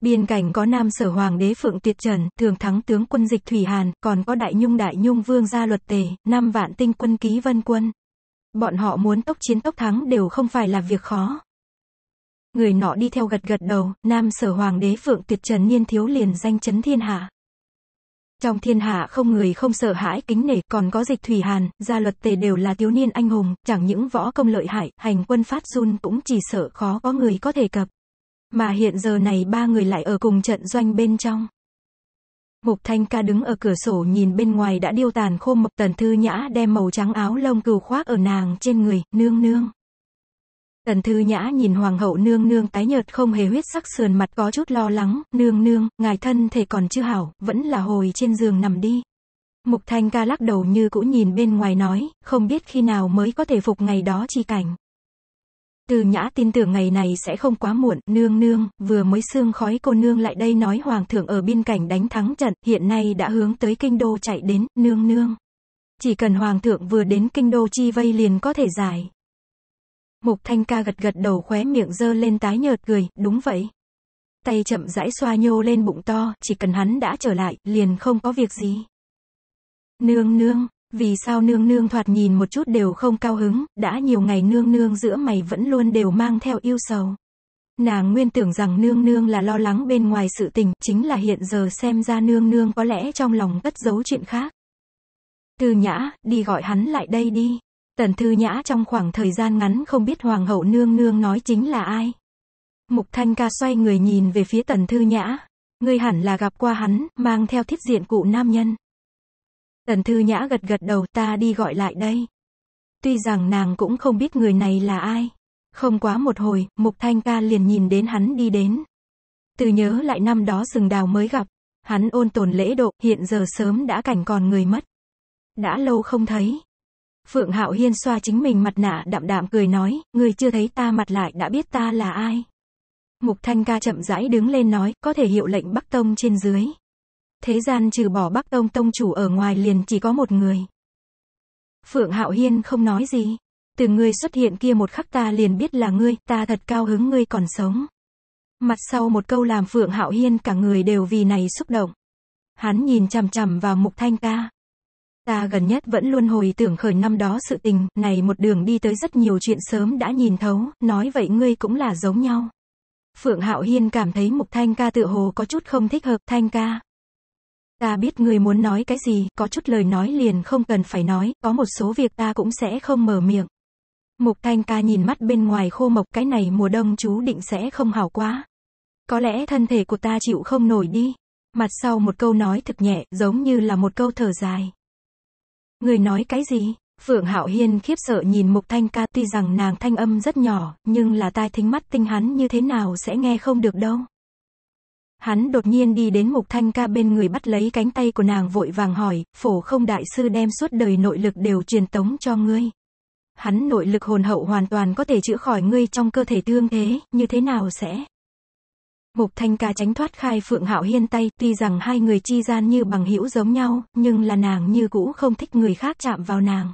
Biên cảnh có Nam Sở Hoàng đế Phượng Tiệt Trần, thường thắng tướng quân dịch Thủy Hàn, còn có Đại Nhung Đại Nhung Vương gia luật tề, năm vạn tinh quân ký vân quân. Bọn họ muốn tốc chiến tốc thắng đều không phải là việc khó. Người nọ đi theo gật gật đầu, Nam Sở Hoàng đế Phượng tuyệt Trần niên thiếu liền danh chấn thiên hạ. Trong thiên hạ không người không sợ hãi kính nể, còn có dịch Thủy Hàn, gia luật tề đều là thiếu niên anh hùng, chẳng những võ công lợi hại, hành quân phát run cũng chỉ sợ khó có người có thể cập. Mà hiện giờ này ba người lại ở cùng trận doanh bên trong. Mục Thanh ca đứng ở cửa sổ nhìn bên ngoài đã điêu tàn khô mộc tần thư nhã đem màu trắng áo lông cừu khoác ở nàng trên người, nương nương. Tần thư nhã nhìn hoàng hậu nương nương tái nhợt không hề huyết sắc sườn mặt có chút lo lắng, nương nương, ngài thân thể còn chưa hảo, vẫn là hồi trên giường nằm đi. Mục Thanh ca lắc đầu như cũ nhìn bên ngoài nói, không biết khi nào mới có thể phục ngày đó chi cảnh. Từ nhã tin tưởng ngày này sẽ không quá muộn, nương nương, vừa mới xương khói cô nương lại đây nói hoàng thượng ở biên cảnh đánh thắng trận, hiện nay đã hướng tới kinh đô chạy đến, nương nương. Chỉ cần hoàng thượng vừa đến kinh đô chi vây liền có thể giải. Mục thanh ca gật gật đầu khóe miệng dơ lên tái nhợt cười, đúng vậy. Tay chậm rãi xoa nhô lên bụng to, chỉ cần hắn đã trở lại, liền không có việc gì. Nương nương, vì sao nương nương thoạt nhìn một chút đều không cao hứng, đã nhiều ngày nương nương giữa mày vẫn luôn đều mang theo yêu sầu. Nàng nguyên tưởng rằng nương nương là lo lắng bên ngoài sự tình, chính là hiện giờ xem ra nương nương có lẽ trong lòng cất giấu chuyện khác. Tư nhã, đi gọi hắn lại đây đi. Tần thư nhã trong khoảng thời gian ngắn không biết hoàng hậu nương nương nói chính là ai. Mục thanh ca xoay người nhìn về phía tần thư nhã. Ngươi hẳn là gặp qua hắn, mang theo thiết diện cụ nam nhân. Tần Thư Nhã gật gật đầu ta đi gọi lại đây. Tuy rằng nàng cũng không biết người này là ai. Không quá một hồi, Mục Thanh ca liền nhìn đến hắn đi đến. Từ nhớ lại năm đó rừng đào mới gặp, hắn ôn tồn lễ độ, hiện giờ sớm đã cảnh còn người mất. Đã lâu không thấy. Phượng Hạo Hiên xoa chính mình mặt nạ đạm đạm cười nói, người chưa thấy ta mặt lại đã biết ta là ai. Mục Thanh ca chậm rãi đứng lên nói, có thể hiệu lệnh Bắc Tông trên dưới thế gian trừ bỏ Bắc Tông Tông chủ ở ngoài liền chỉ có một người. Phượng Hạo Hiên không nói gì. Từ ngươi xuất hiện kia một khắc ta liền biết là ngươi, ta thật cao hứng ngươi còn sống. Mặt sau một câu làm Phượng Hạo Hiên cả người đều vì này xúc động. Hắn nhìn chằm chằm vào Mục Thanh ca. Ta gần nhất vẫn luôn hồi tưởng khởi năm đó sự tình, này một đường đi tới rất nhiều chuyện sớm đã nhìn thấu, nói vậy ngươi cũng là giống nhau. Phượng Hạo Hiên cảm thấy Mục Thanh ca tự hồ có chút không thích hợp, Thanh ca. Ta biết ngươi muốn nói cái gì, có chút lời nói liền không cần phải nói, có một số việc ta cũng sẽ không mở miệng. Mục Thanh ca nhìn mắt bên ngoài khô mộc cái này mùa đông chú định sẽ không hảo quá. Có lẽ thân thể của ta chịu không nổi đi. Mặt sau một câu nói thực nhẹ, giống như là một câu thở dài. Người nói cái gì? Phượng Hạo Hiên khiếp sợ nhìn Mục Thanh ca tuy rằng nàng thanh âm rất nhỏ, nhưng là tai thính mắt tinh hắn như thế nào sẽ nghe không được đâu. Hắn đột nhiên đi đến Mục Thanh Ca bên người bắt lấy cánh tay của nàng vội vàng hỏi, phổ không đại sư đem suốt đời nội lực đều truyền tống cho ngươi. Hắn nội lực hồn hậu hoàn toàn có thể chữa khỏi ngươi trong cơ thể thương thế, như thế nào sẽ? Mục Thanh Ca tránh thoát khai Phượng Hạo Hiên tay, tuy rằng hai người chi gian như bằng hữu giống nhau, nhưng là nàng như cũ không thích người khác chạm vào nàng.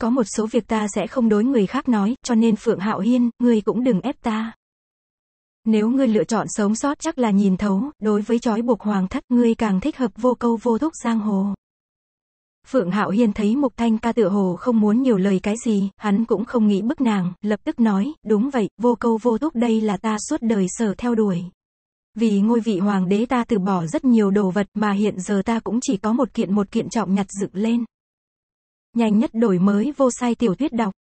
Có một số việc ta sẽ không đối người khác nói, cho nên Phượng Hạo Hiên, ngươi cũng đừng ép ta. Nếu ngươi lựa chọn sống sót chắc là nhìn thấu, đối với trói buộc hoàng thất ngươi càng thích hợp vô câu vô thúc giang hồ. Phượng Hạo Hiên thấy Mục Thanh ca tựa hồ không muốn nhiều lời cái gì, hắn cũng không nghĩ bức nàng, lập tức nói, đúng vậy, vô câu vô thúc đây là ta suốt đời sở theo đuổi. Vì ngôi vị hoàng đế ta từ bỏ rất nhiều đồ vật mà hiện giờ ta cũng chỉ có một kiện một kiện trọng nhặt dựng lên. Nhanh nhất đổi mới vô sai tiểu thuyết đọc.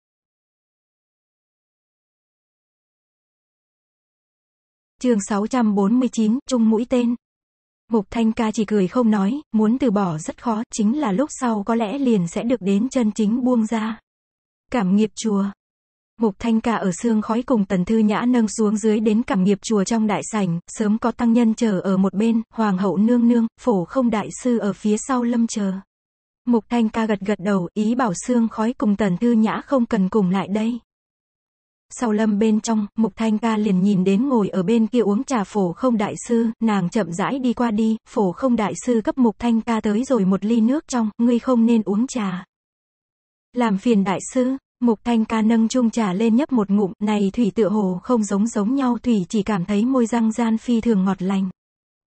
chương 649, chung mũi tên. Mục Thanh Ca chỉ cười không nói, muốn từ bỏ rất khó, chính là lúc sau có lẽ liền sẽ được đến chân chính buông ra. Cảm nghiệp chùa. Mục Thanh Ca ở xương khói cùng Tần Thư Nhã nâng xuống dưới đến cảm nghiệp chùa trong đại sảnh, sớm có tăng nhân chờ ở một bên, hoàng hậu nương nương, phổ không đại sư ở phía sau lâm chờ. Mục Thanh Ca gật gật đầu, ý bảo xương khói cùng Tần Thư Nhã không cần cùng lại đây. Sau lâm bên trong, Mục Thanh ca liền nhìn đến ngồi ở bên kia uống trà phổ không đại sư, nàng chậm rãi đi qua đi, phổ không đại sư cấp Mục Thanh ca tới rồi một ly nước trong, ngươi không nên uống trà. Làm phiền đại sư, Mục Thanh ca nâng chung trà lên nhấp một ngụm, này thủy tựa hồ không giống giống nhau thủy chỉ cảm thấy môi răng gian phi thường ngọt lành.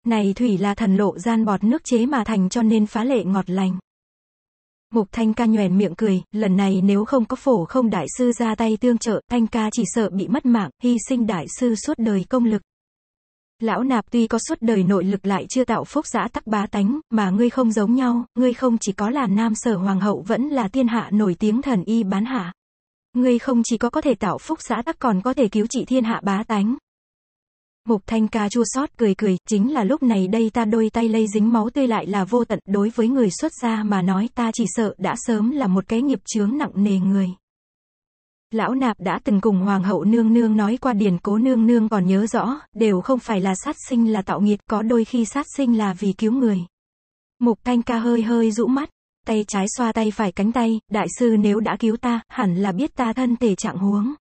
Này thủy là thần lộ gian bọt nước chế mà thành cho nên phá lệ ngọt lành. Mục Thanh ca nhoèn miệng cười, lần này nếu không có phổ không đại sư ra tay tương trợ, Thanh ca chỉ sợ bị mất mạng, hy sinh đại sư suốt đời công lực. Lão nạp tuy có suốt đời nội lực lại chưa tạo phúc giã tắc bá tánh, mà ngươi không giống nhau, ngươi không chỉ có là nam sở hoàng hậu vẫn là thiên hạ nổi tiếng thần y bán hạ. Ngươi không chỉ có có thể tạo phúc giã tắc còn có thể cứu trị thiên hạ bá tánh, Mục Thanh ca chua xót cười cười, chính là lúc này đây ta đôi tay lây dính máu tươi lại là vô tận, đối với người xuất gia mà nói ta chỉ sợ đã sớm là một cái nghiệp chướng nặng nề người. Lão nạp đã từng cùng hoàng hậu nương nương nói qua điển cố nương nương còn nhớ rõ, đều không phải là sát sinh là tạo nghiệt, có đôi khi sát sinh là vì cứu người. Mục Thanh ca hơi hơi rũ mắt, tay trái xoa tay phải cánh tay, đại sư nếu đã cứu ta, hẳn là biết ta thân thể trạng huống,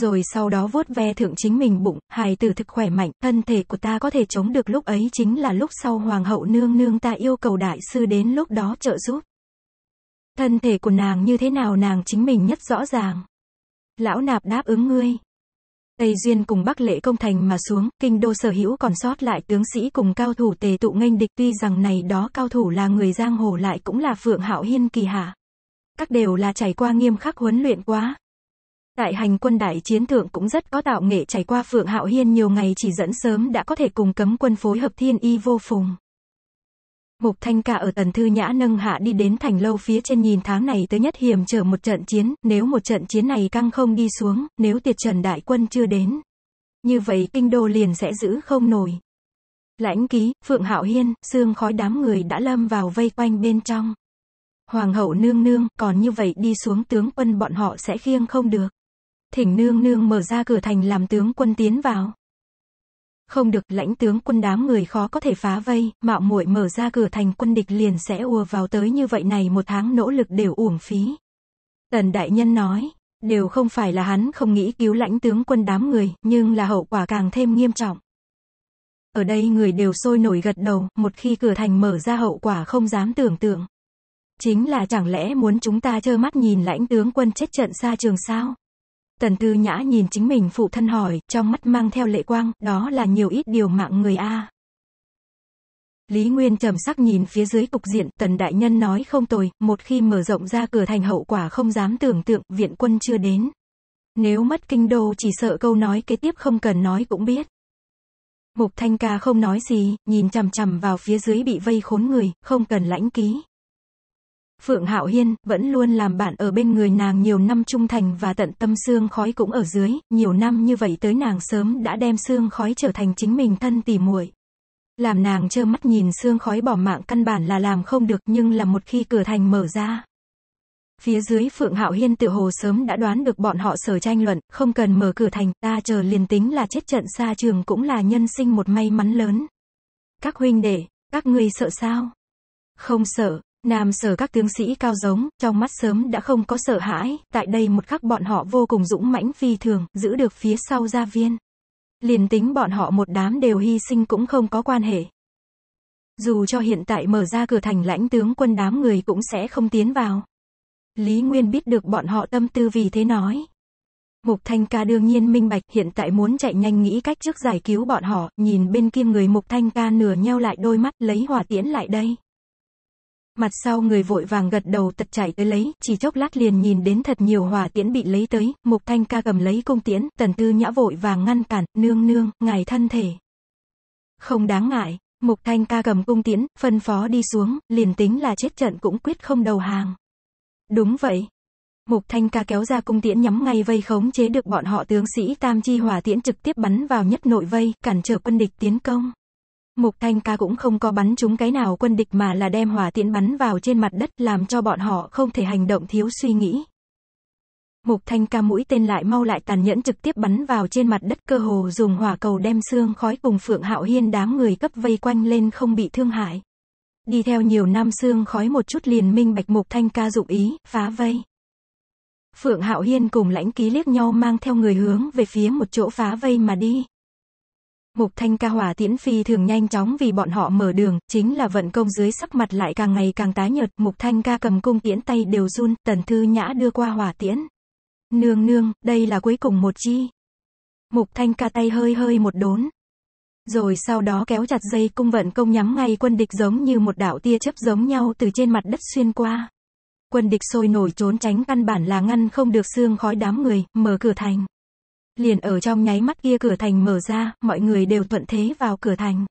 rồi sau đó vuốt ve thượng chính mình bụng, hài tử thực khỏe mạnh, thân thể của ta có thể chống được lúc ấy chính là lúc sau hoàng hậu nương nương ta yêu cầu đại sư đến lúc đó trợ giúp. Thân thể của nàng như thế nào nàng chính mình nhất rõ ràng. Lão nạp đáp ứng ngươi. Tây Duyên cùng Bắc Lệ công thành mà xuống, kinh đô sở hữu còn sót lại tướng sĩ cùng cao thủ tề tụ nghênh địch tuy rằng này đó cao thủ là người giang hồ lại cũng là Phượng Hạo Hiên kỳ hạ. Các đều là trải qua nghiêm khắc huấn luyện quá, Tại hành quân đại chiến thượng cũng rất có tạo nghệ trải qua Phượng Hạo Hiên nhiều ngày chỉ dẫn sớm đã có thể cùng cấm quân phối hợp thiên y vô phùng. Mục Thanh cả ở tần thư nhã nâng hạ đi đến thành lâu phía trên nhìn tháng này tới nhất hiểm trở một trận chiến, nếu một trận chiến này căng không đi xuống, nếu tiệt trần đại quân chưa đến. Như vậy kinh đô liền sẽ giữ không nổi. Lãnh ký, Phượng Hạo Hiên, xương khói đám người đã lâm vào vây quanh bên trong. Hoàng hậu nương nương, còn như vậy đi xuống tướng quân bọn họ sẽ khiêng không được thỉnh nương nương mở ra cửa thành làm tướng quân tiến vào. Không được, lãnh tướng quân đám người khó có thể phá vây, mạo muội mở ra cửa thành quân địch liền sẽ ùa vào tới như vậy này một tháng nỗ lực đều uổng phí. Tần đại nhân nói, đều không phải là hắn không nghĩ cứu lãnh tướng quân đám người, nhưng là hậu quả càng thêm nghiêm trọng. Ở đây người đều sôi nổi gật đầu, một khi cửa thành mở ra hậu quả không dám tưởng tượng. Chính là chẳng lẽ muốn chúng ta trơ mắt nhìn lãnh tướng quân chết trận xa trường sao? Tần Tư Nhã nhìn chính mình phụ thân hỏi, trong mắt mang theo lệ quang, đó là nhiều ít điều mạng người a. Lý Nguyên trầm sắc nhìn phía dưới cục diện, Tần Đại Nhân nói không tồi, một khi mở rộng ra cửa thành hậu quả không dám tưởng tượng, viện quân chưa đến. Nếu mất kinh đô chỉ sợ câu nói kế tiếp không cần nói cũng biết. Mục Thanh Ca không nói gì, nhìn chằm chằm vào phía dưới bị vây khốn người, không cần lãnh ký. Phượng Hạo Hiên vẫn luôn làm bạn ở bên người nàng nhiều năm trung thành và tận tâm xương khói cũng ở dưới, nhiều năm như vậy tới nàng sớm đã đem xương khói trở thành chính mình thân tỉ muội. Làm nàng trơ mắt nhìn xương khói bỏ mạng căn bản là làm không được nhưng là một khi cửa thành mở ra. Phía dưới Phượng Hạo Hiên tự hồ sớm đã đoán được bọn họ sở tranh luận, không cần mở cửa thành, ta chờ liền tính là chết trận xa trường cũng là nhân sinh một may mắn lớn. Các huynh đệ, các ngươi sợ sao? Không sợ, Nam sở các tướng sĩ cao giống, trong mắt sớm đã không có sợ hãi, tại đây một khắc bọn họ vô cùng dũng mãnh phi thường, giữ được phía sau gia viên. Liền tính bọn họ một đám đều hy sinh cũng không có quan hệ. Dù cho hiện tại mở ra cửa thành lãnh tướng quân đám người cũng sẽ không tiến vào. Lý Nguyên biết được bọn họ tâm tư vì thế nói. Mục Thanh Ca đương nhiên minh bạch hiện tại muốn chạy nhanh nghĩ cách trước giải cứu bọn họ, nhìn bên kia người Mục Thanh Ca nửa nheo lại đôi mắt lấy hỏa tiễn lại đây. Mặt sau người vội vàng gật đầu tật chạy tới lấy, chỉ chốc lát liền nhìn đến thật nhiều hỏa tiễn bị lấy tới, mục thanh ca cầm lấy cung tiễn, tần tư nhã vội vàng ngăn cản, nương nương, ngài thân thể. Không đáng ngại, mục thanh ca cầm cung tiễn, phân phó đi xuống, liền tính là chết trận cũng quyết không đầu hàng. Đúng vậy, Mục Thanh Ca kéo ra cung tiễn nhắm ngay vây khống chế được bọn họ tướng sĩ Tam Chi Hỏa tiễn trực tiếp bắn vào nhất nội vây, cản trở quân địch tiến công. Mục Thanh Ca cũng không có bắn trúng cái nào quân địch mà là đem hỏa tiễn bắn vào trên mặt đất làm cho bọn họ không thể hành động thiếu suy nghĩ. Mục Thanh Ca mũi tên lại mau lại tàn nhẫn trực tiếp bắn vào trên mặt đất cơ hồ dùng hỏa cầu đem xương khói cùng Phượng Hạo Hiên đám người cấp vây quanh lên không bị thương hại. Đi theo nhiều năm xương khói một chút liền minh bạch Mục Thanh Ca dụng ý, phá vây. Phượng Hạo Hiên cùng lãnh ký liếc nhau mang theo người hướng về phía một chỗ phá vây mà đi. Mục Thanh ca hỏa tiễn phi thường nhanh chóng vì bọn họ mở đường, chính là vận công dưới sắc mặt lại càng ngày càng tái nhợt, Mục Thanh ca cầm cung tiễn tay đều run, Tần Thư Nhã đưa qua hỏa tiễn. Nương nương, đây là cuối cùng một chi. Mục Thanh ca tay hơi hơi một đốn. Rồi sau đó kéo chặt dây cung vận công nhắm ngay quân địch giống như một đạo tia chớp giống nhau từ trên mặt đất xuyên qua. Quân địch sôi nổi trốn tránh căn bản là ngăn không được xương khói đám người, mở cửa thành. Liền ở trong nháy mắt kia cửa thành mở ra, mọi người đều thuận thế vào cửa thành.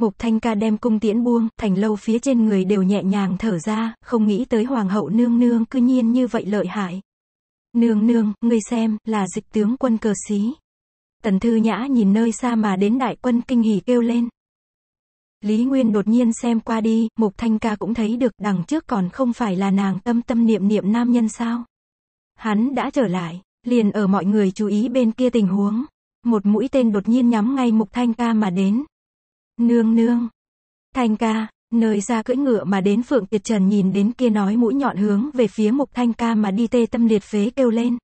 Mục Thanh Ca đem cung tiễn buông, thành lâu phía trên người đều nhẹ nhàng thở ra, không nghĩ tới hoàng hậu nương nương cư nhiên như vậy lợi hại. Nương nương, ngươi xem, là dịch tướng quân cờ xí. Tần Thư Nhã nhìn nơi xa mà đến đại quân kinh hỉ kêu lên. Lý Nguyên đột nhiên xem qua đi, Mục Thanh Ca cũng thấy được đằng trước còn không phải là nàng tâm tâm niệm niệm nam nhân sao. Hắn đã trở lại. Liền ở mọi người chú ý bên kia tình huống, một mũi tên đột nhiên nhắm ngay mục thanh ca mà đến. Nương nương. Thanh ca, nơi ra cưỡi ngựa mà đến Phượng Tiệt Trần nhìn đến kia nói mũi nhọn hướng về phía mục thanh ca mà đi tê tâm liệt phế kêu lên.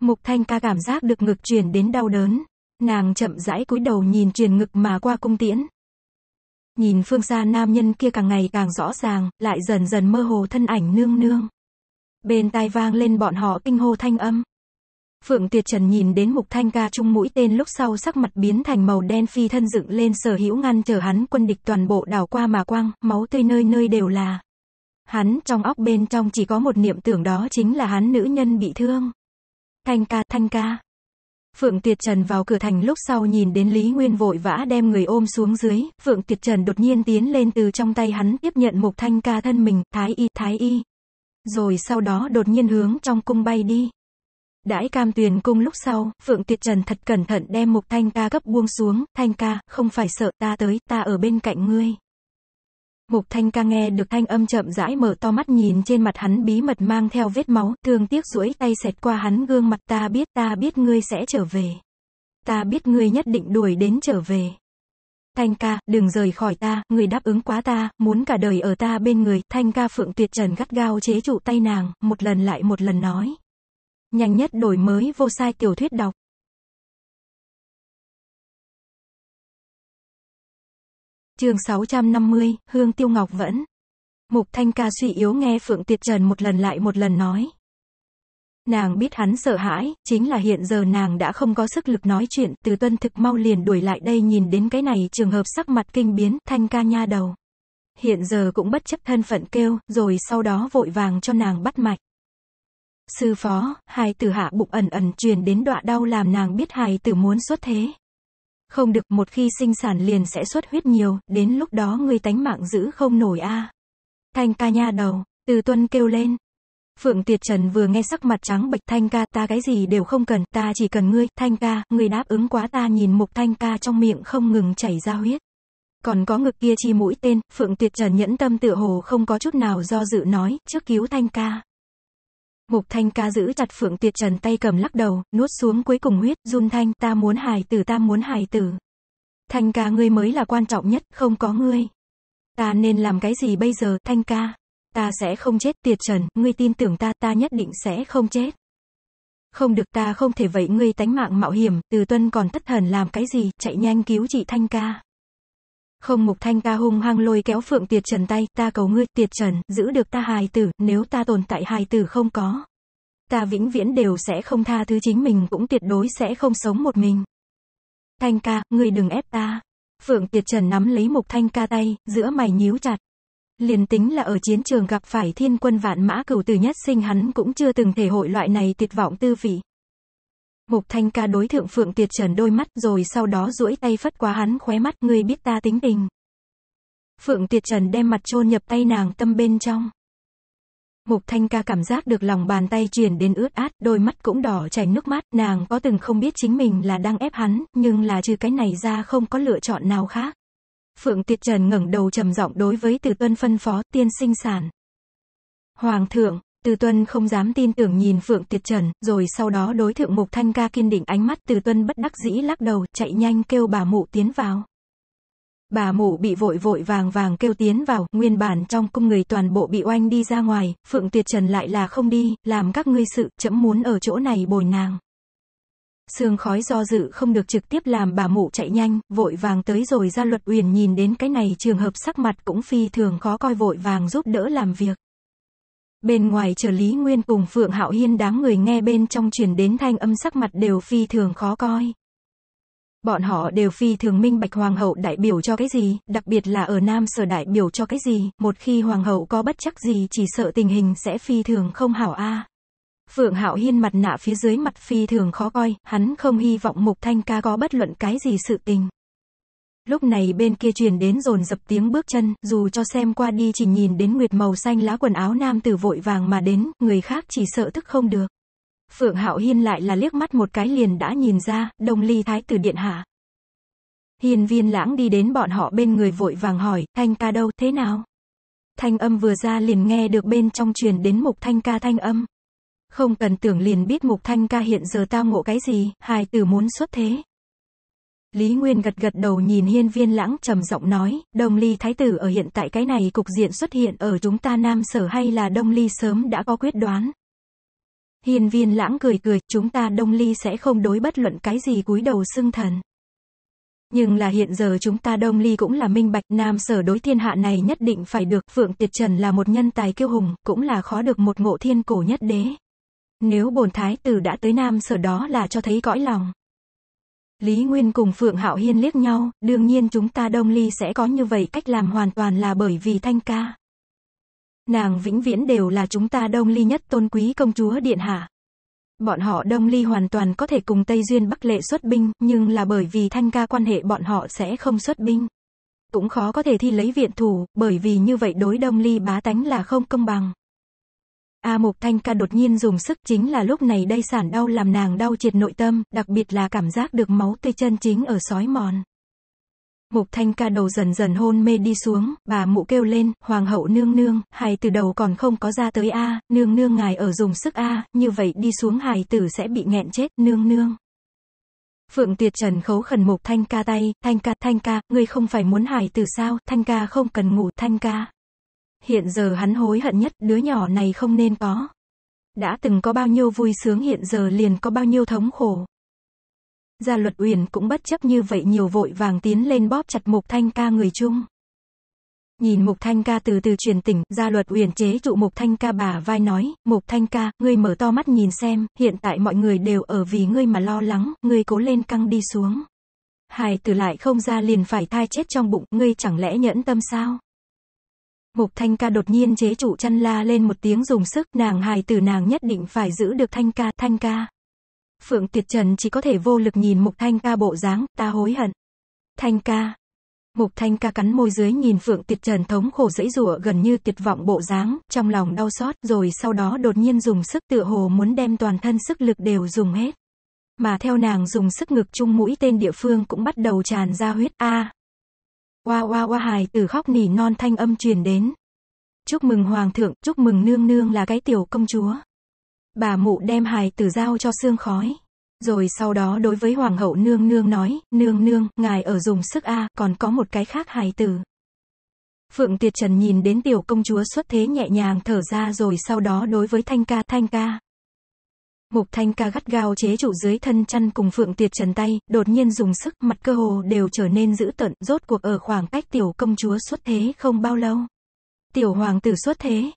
Mục thanh ca cảm giác được ngực truyền đến đau đớn. Nàng chậm rãi cúi đầu nhìn truyền ngực mà qua cung tiễn. Nhìn phương xa nam nhân kia càng ngày càng rõ ràng, lại dần dần mơ hồ thân ảnh nương nương. Bên tai vang lên bọn họ kinh hô thanh âm. Phượng Tiệt Trần nhìn đến mục thanh ca trung mũi tên lúc sau sắc mặt biến thành màu đen phi thân dựng lên sở hữu ngăn trở hắn quân địch toàn bộ đảo qua mà quang, máu tươi nơi nơi đều là. Hắn trong óc bên trong chỉ có một niệm tưởng đó chính là hắn nữ nhân bị thương. Thanh ca, thanh ca. Phượng Tiệt Trần vào cửa thành lúc sau nhìn đến Lý Nguyên vội vã đem người ôm xuống dưới, Phượng Tiệt Trần đột nhiên tiến lên từ trong tay hắn tiếp nhận mục thanh ca thân mình, thái y, thái y. Rồi sau đó đột nhiên hướng trong cung bay đi. Đãi cam tuyền cung lúc sau, Phượng Tuyệt Trần thật cẩn thận đem mục thanh ca gấp buông xuống, thanh ca, không phải sợ ta tới, ta ở bên cạnh ngươi. Mục thanh ca nghe được thanh âm chậm rãi mở to mắt nhìn trên mặt hắn bí mật mang theo vết máu, thương tiếc suối tay xẹt qua hắn gương mặt ta biết, ta biết ngươi sẽ trở về. Ta biết ngươi nhất định đuổi đến trở về. Thanh ca, đừng rời khỏi ta, người đáp ứng quá ta, muốn cả đời ở ta bên người, thanh ca phượng tuyệt trần gắt gao chế trụ tay nàng, một lần lại một lần nói. Nhanh nhất đổi mới vô sai tiểu thuyết đọc. Chương 650, Hương Tiêu Ngọc vẫn. Mục Thanh Ca suy yếu nghe Phượng Tiệt Trần một lần lại một lần nói. Nàng biết hắn sợ hãi, chính là hiện giờ nàng đã không có sức lực nói chuyện, từ tuân thực mau liền đuổi lại đây nhìn đến cái này trường hợp sắc mặt kinh biến, thanh ca nha đầu. Hiện giờ cũng bất chấp thân phận kêu, rồi sau đó vội vàng cho nàng bắt mạch. Sư phó, hài tử hạ bụng ẩn ẩn truyền đến đọa đau làm nàng biết hài tử muốn xuất thế. Không được, một khi sinh sản liền sẽ xuất huyết nhiều, đến lúc đó người tánh mạng giữ không nổi a. Thanh ca nha đầu, từ tuân kêu lên. Phượng Tiệt Trần vừa nghe sắc mặt trắng bệch Thanh ca ta cái gì đều không cần, ta chỉ cần ngươi, Thanh ca, ngươi đáp ứng quá ta nhìn mục Thanh ca trong miệng không ngừng chảy ra huyết. Còn có ngực kia chi mũi tên, Phượng Tiệt Trần nhẫn tâm tự hồ không có chút nào do dự nói, trước cứu Thanh ca. Mục Thanh ca giữ chặt Phượng Tiệt Trần tay cầm lắc đầu, nuốt xuống cuối cùng huyết, run thanh, ta muốn hài tử, ta muốn hài tử. Thanh ca ngươi mới là quan trọng nhất, không có ngươi. Ta nên làm cái gì bây giờ, Thanh ca? Ta sẽ không chết, Tiệt Trần, ngươi tin tưởng ta, ta nhất định sẽ không chết. Không được ta không thể vậy ngươi tánh mạng mạo hiểm, từ tuân còn thất thần làm cái gì, chạy nhanh cứu chị Thanh ca. Không Mục Thanh ca hung hăng lôi kéo Phượng Tiệt Trần tay, ta cầu ngươi, Tiệt Trần, giữ được ta hài tử, nếu ta tồn tại hài tử không có. Ta vĩnh viễn đều sẽ không tha thứ chính mình cũng tuyệt đối sẽ không sống một mình. Thanh ca, ngươi đừng ép ta. Phượng Tiệt Trần nắm lấy Mục Thanh ca tay, giữa mày nhíu chặt. Liền tính là ở chiến trường gặp phải thiên quân vạn mã cửu từ nhất sinh hắn cũng chưa từng thể hội loại này tuyệt vọng tư vị. Mục Thanh ca đối thượng Phượng Tiệt Trần đôi mắt rồi sau đó duỗi tay phất qua hắn khóe mắt ngươi biết ta tính tình. Phượng Tiệt Trần đem mặt chôn nhập tay nàng tâm bên trong. Mục Thanh ca cảm giác được lòng bàn tay truyền đến ướt át, đôi mắt cũng đỏ chảy nước mắt, nàng có từng không biết chính mình là đang ép hắn, nhưng là trừ cái này ra không có lựa chọn nào khác. Phượng Tiệt Trần ngẩng đầu trầm giọng đối với Từ Tuân phân phó tiên sinh sản. Hoàng thượng, từ Tuân không dám tin tưởng nhìn Phượng Tiệt Trần, rồi sau đó đối thượng Mục Thanh Ca kiên định ánh mắt Từ Tuân bất đắc dĩ lắc đầu, chạy nhanh kêu bà mụ tiến vào. Bà mụ bị vội vội vàng vàng kêu tiến vào, nguyên bản trong cung người toàn bộ bị oanh đi ra ngoài, Phượng Tiệt Trần lại là không đi, làm các ngươi sự, chậm muốn ở chỗ này bồi nàng. Sương khói do dự không được trực tiếp làm bà mụ chạy nhanh, vội vàng tới rồi ra luật uyển nhìn đến cái này trường hợp sắc mặt cũng phi thường khó coi vội vàng giúp đỡ làm việc. Bên ngoài chờ Lý Nguyên cùng Phượng Hạo Hiên đám người nghe bên trong truyền đến thanh âm sắc mặt đều phi thường khó coi. Bọn họ đều phi thường minh bạch hoàng hậu đại biểu cho cái gì, đặc biệt là ở Nam Sở đại biểu cho cái gì, một khi hoàng hậu có bất chắc gì chỉ sợ tình hình sẽ phi thường không hảo a. Phượng Hạo Hiên mặt nạ phía dưới mặt phi thường khó coi, hắn không hy vọng Mục Thanh ca có bất luận cái gì sự tình. Lúc này bên kia truyền đến dồn dập tiếng bước chân, dù cho xem qua đi chỉ nhìn đến nguyệt màu xanh lá quần áo nam tử vội vàng mà đến, người khác chỉ sợ thức không được. Phượng Hạo Hiên lại là liếc mắt một cái liền đã nhìn ra, đông ly thái tử điện hạ. Hiên viên lãng đi đến bọn họ bên người vội vàng hỏi, thanh ca đâu, thế nào? Thanh âm vừa ra liền nghe được bên trong truyền đến mục thanh ca thanh âm. Không cần tưởng liền biết mục thanh ca hiện giờ tao ngộ cái gì, hài tử muốn xuất thế. Lý Nguyên gật gật đầu nhìn hiên viên lãng trầm giọng nói, Đông Ly Thái Tử ở hiện tại cái này cục diện xuất hiện ở chúng ta Nam Sở hay là Đông Ly sớm đã có quyết đoán. Hiên viên lãng cười cười, chúng ta Đông Ly sẽ không đối bất luận cái gì cúi đầu xưng thần. Nhưng là hiện giờ chúng ta Đông Ly cũng là minh bạch, Nam Sở đối thiên hạ này nhất định phải được, Phượng Tiệt Trần là một nhân tài kiêu hùng, cũng là khó được một ngộ thiên cổ nhất đế. Nếu bồn thái tử đã tới Nam Sở đó là cho thấy cõi lòng. Lý Nguyên cùng Phượng Hạo Hiên liếc nhau, đương nhiên chúng ta đông ly sẽ có như vậy cách làm hoàn toàn là bởi vì thanh ca. Nàng vĩnh viễn đều là chúng ta đông ly nhất tôn quý công chúa Điện Hạ. Bọn họ đông ly hoàn toàn có thể cùng Tây Duyên Bắc Lệ xuất binh, nhưng là bởi vì thanh ca quan hệ bọn họ sẽ không xuất binh. Cũng khó có thể thi lấy viện thủ, bởi vì như vậy đối đông ly bá tánh là không công bằng. A à, Mộc Thanh Ca đột nhiên dùng sức chính là lúc này đây sản đau làm nàng đau triệt nội tâm, đặc biệt là cảm giác được máu tươi chân chính ở sói mòn. Mộc Thanh Ca đầu dần dần hôn mê đi xuống, bà mụ kêu lên, hoàng hậu nương nương, hài từ đầu còn không có ra tới A, nương nương ngài ở dùng sức A, như vậy đi xuống hài tử sẽ bị nghẹn chết, nương nương. Phượng tuyệt Trần khấu khẩn mục Thanh Ca tay, Thanh Ca, Thanh Ca, ngươi không phải muốn hài tử sao, Thanh Ca không cần ngủ, Thanh Ca. Hiện giờ hắn hối hận nhất đứa nhỏ này không nên có. Đã từng có bao nhiêu vui sướng hiện giờ liền có bao nhiêu thống khổ. Gia luật uyển cũng bất chấp như vậy nhiều vội vàng tiến lên bóp chặt mục thanh ca người chung. Nhìn mục thanh ca từ từ truyền tỉnh, gia luật uyển chế trụ mục thanh ca bà vai nói, mục thanh ca, ngươi mở to mắt nhìn xem, hiện tại mọi người đều ở vì ngươi mà lo lắng, ngươi cố lên căng đi xuống. Hài tử lại không ra liền phải thai chết trong bụng, ngươi chẳng lẽ nhẫn tâm sao? Mục Thanh ca đột nhiên chế trụ chăn la lên một tiếng dùng sức, nàng hài tử nàng nhất định phải giữ được Thanh ca, Thanh ca. Phượng Tiệt Trần chỉ có thể vô lực nhìn Mục Thanh ca bộ dáng, ta hối hận. Thanh ca. Mục Thanh ca cắn môi dưới nhìn Phượng Tiệt Trần thống khổ dẫy rủa gần như tuyệt vọng bộ dáng, trong lòng đau xót, rồi sau đó đột nhiên dùng sức tựa hồ muốn đem toàn thân sức lực đều dùng hết. Mà theo nàng dùng sức ngực chung mũi tên địa phương cũng bắt đầu tràn ra huyết a, Oa oa oa hài tử khóc nỉ non thanh âm truyền đến. Chúc mừng hoàng thượng, chúc mừng nương nương là cái tiểu công chúa. Bà mụ đem hài tử giao cho xương khói. Rồi sau đó đối với hoàng hậu nương nương nói, nương nương, ngài ở dùng sức A, còn có một cái khác hài tử. Phượng Tiệt Trần nhìn đến tiểu công chúa xuất thế nhẹ nhàng thở ra rồi sau đó đối với Thanh ca Thanh ca, Mục Thanh Ca gắt gao chế trụ dưới thân chăn cùng Phượng Tuyệt Trần tay, đột nhiên dùng sức, mặt cơ hồ đều trở nên dữ tợn, rốt cuộc ở khoảng cách tiểu công chúa xuất thế không bao lâu. Tiểu hoàng tử xuất thế.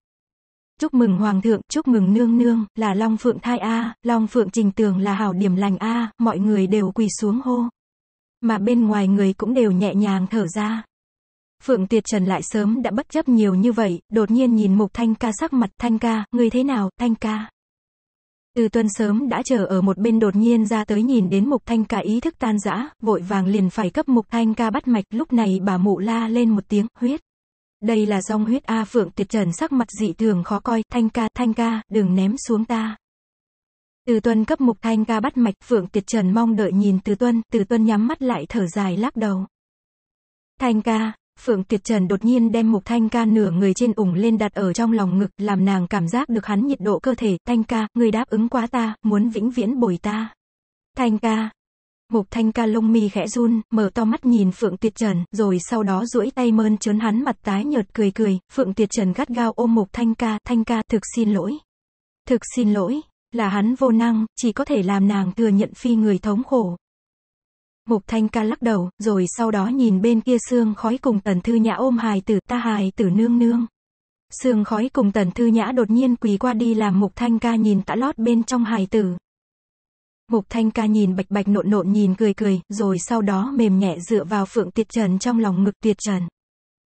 Chúc mừng hoàng thượng, chúc mừng nương nương, là Long Phượng thai a, Long Phượng trình tường là hảo điểm lành a, mọi người đều quỳ xuống hô. Mà bên ngoài người cũng đều nhẹ nhàng thở ra. Phượng Tuyệt Trần lại sớm đã bất chấp nhiều như vậy, đột nhiên nhìn Mục Thanh Ca sắc mặt, Thanh Ca, người thế nào, Thanh Ca. Từ Tuân sớm đã chờ ở một bên đột nhiên ra tới nhìn đến Mục Thanh Ca ý thức tan rã, vội vàng liền phải cấp Mục Thanh Ca bắt mạch, lúc này bà mụ la lên một tiếng, huyết. Đây là dòng huyết A Phượng tuyệt Trần sắc mặt dị thường khó coi, Thanh Ca, Thanh Ca, đừng ném xuống ta. Từ Tuân cấp Mục Thanh Ca bắt mạch, Phượng tuyệt Trần mong đợi nhìn Từ Tuân. Từ Tuân nhắm mắt lại thở dài lắc đầu. Thanh Ca, Phượng Tuyệt Trần đột nhiên đem Mục Thanh ca nửa người trên ủng lên đặt ở trong lòng ngực, làm nàng cảm giác được hắn nhiệt độ cơ thể, Thanh ca, người đáp ứng quá ta, muốn vĩnh viễn bồi ta. Thanh ca. Mục Thanh ca lông mi khẽ run, mở to mắt nhìn Phượng Tuyệt Trần, rồi sau đó duỗi tay mơn trớn hắn mặt tái nhợt cười cười, Phượng Tuyệt Trần gắt gao ôm Mục Thanh ca, Thanh ca, thực xin lỗi. Thực xin lỗi, là hắn vô năng, chỉ có thể làm nàng thừa nhận phi người thống khổ, Mục Thanh ca lắc đầu, rồi sau đó nhìn bên kia xương khói cùng tần thư nhã ôm hài tử, ta hài tử nương nương. Sương khói cùng tần thư nhã đột nhiên quỳ qua đi làm mục thanh ca nhìn tã lót bên trong hài tử. Mục thanh ca nhìn bạch bạch nộn nộn nhìn cười cười, rồi sau đó mềm nhẹ dựa vào phượng tiệt trần trong lòng ngực tuyệt trần.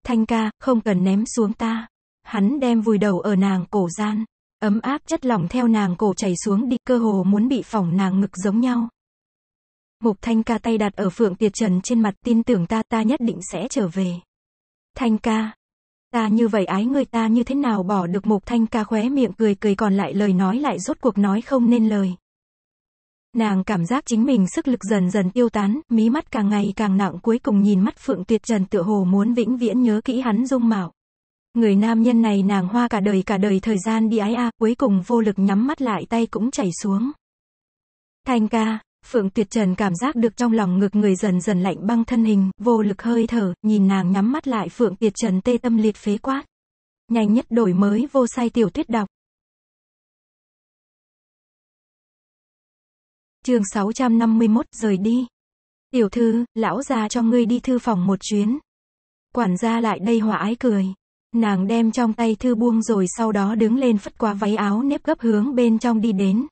Thanh ca, không cần ném xuống ta. Hắn đem vùi đầu ở nàng cổ gian. Ấm áp chất lỏng theo nàng cổ chảy xuống đi cơ hồ muốn bị phỏng nàng ngực giống nhau. Mục Thanh ca tay đặt ở Phượng Tiệt Trần trên mặt tin tưởng ta ta nhất định sẽ trở về. Thanh ca. Ta như vậy ái người ta như thế nào bỏ được Mục Thanh ca khóe miệng cười cười còn lại lời nói lại rốt cuộc nói không nên lời. Nàng cảm giác chính mình sức lực dần dần tiêu tán, mí mắt càng ngày càng nặng cuối cùng nhìn mắt Phượng tuyệt Trần tựa hồ muốn vĩnh viễn nhớ kỹ hắn dung mạo. Người nam nhân này nàng hoa cả đời cả đời thời gian đi ái a, cuối cùng vô lực nhắm mắt lại tay cũng chảy xuống. Thanh ca, Phượng Tuyệt Trần cảm giác được trong lòng ngực người dần dần lạnh băng thân hình, vô lực hơi thở, nhìn nàng nhắm mắt lại Phượng Tuyệt Trần tê tâm liệt phế quát. Nhanh nhất đổi mới vô sai tiểu thuyết đọc. Chương 651 rời đi. Tiểu thư, lão gia cho ngươi đi thư phòng một chuyến. Quản gia lại đây hòa ái cười. Nàng đem trong tay thư buông rồi sau đó đứng lên phất qua váy áo nếp gấp hướng bên trong đi đến.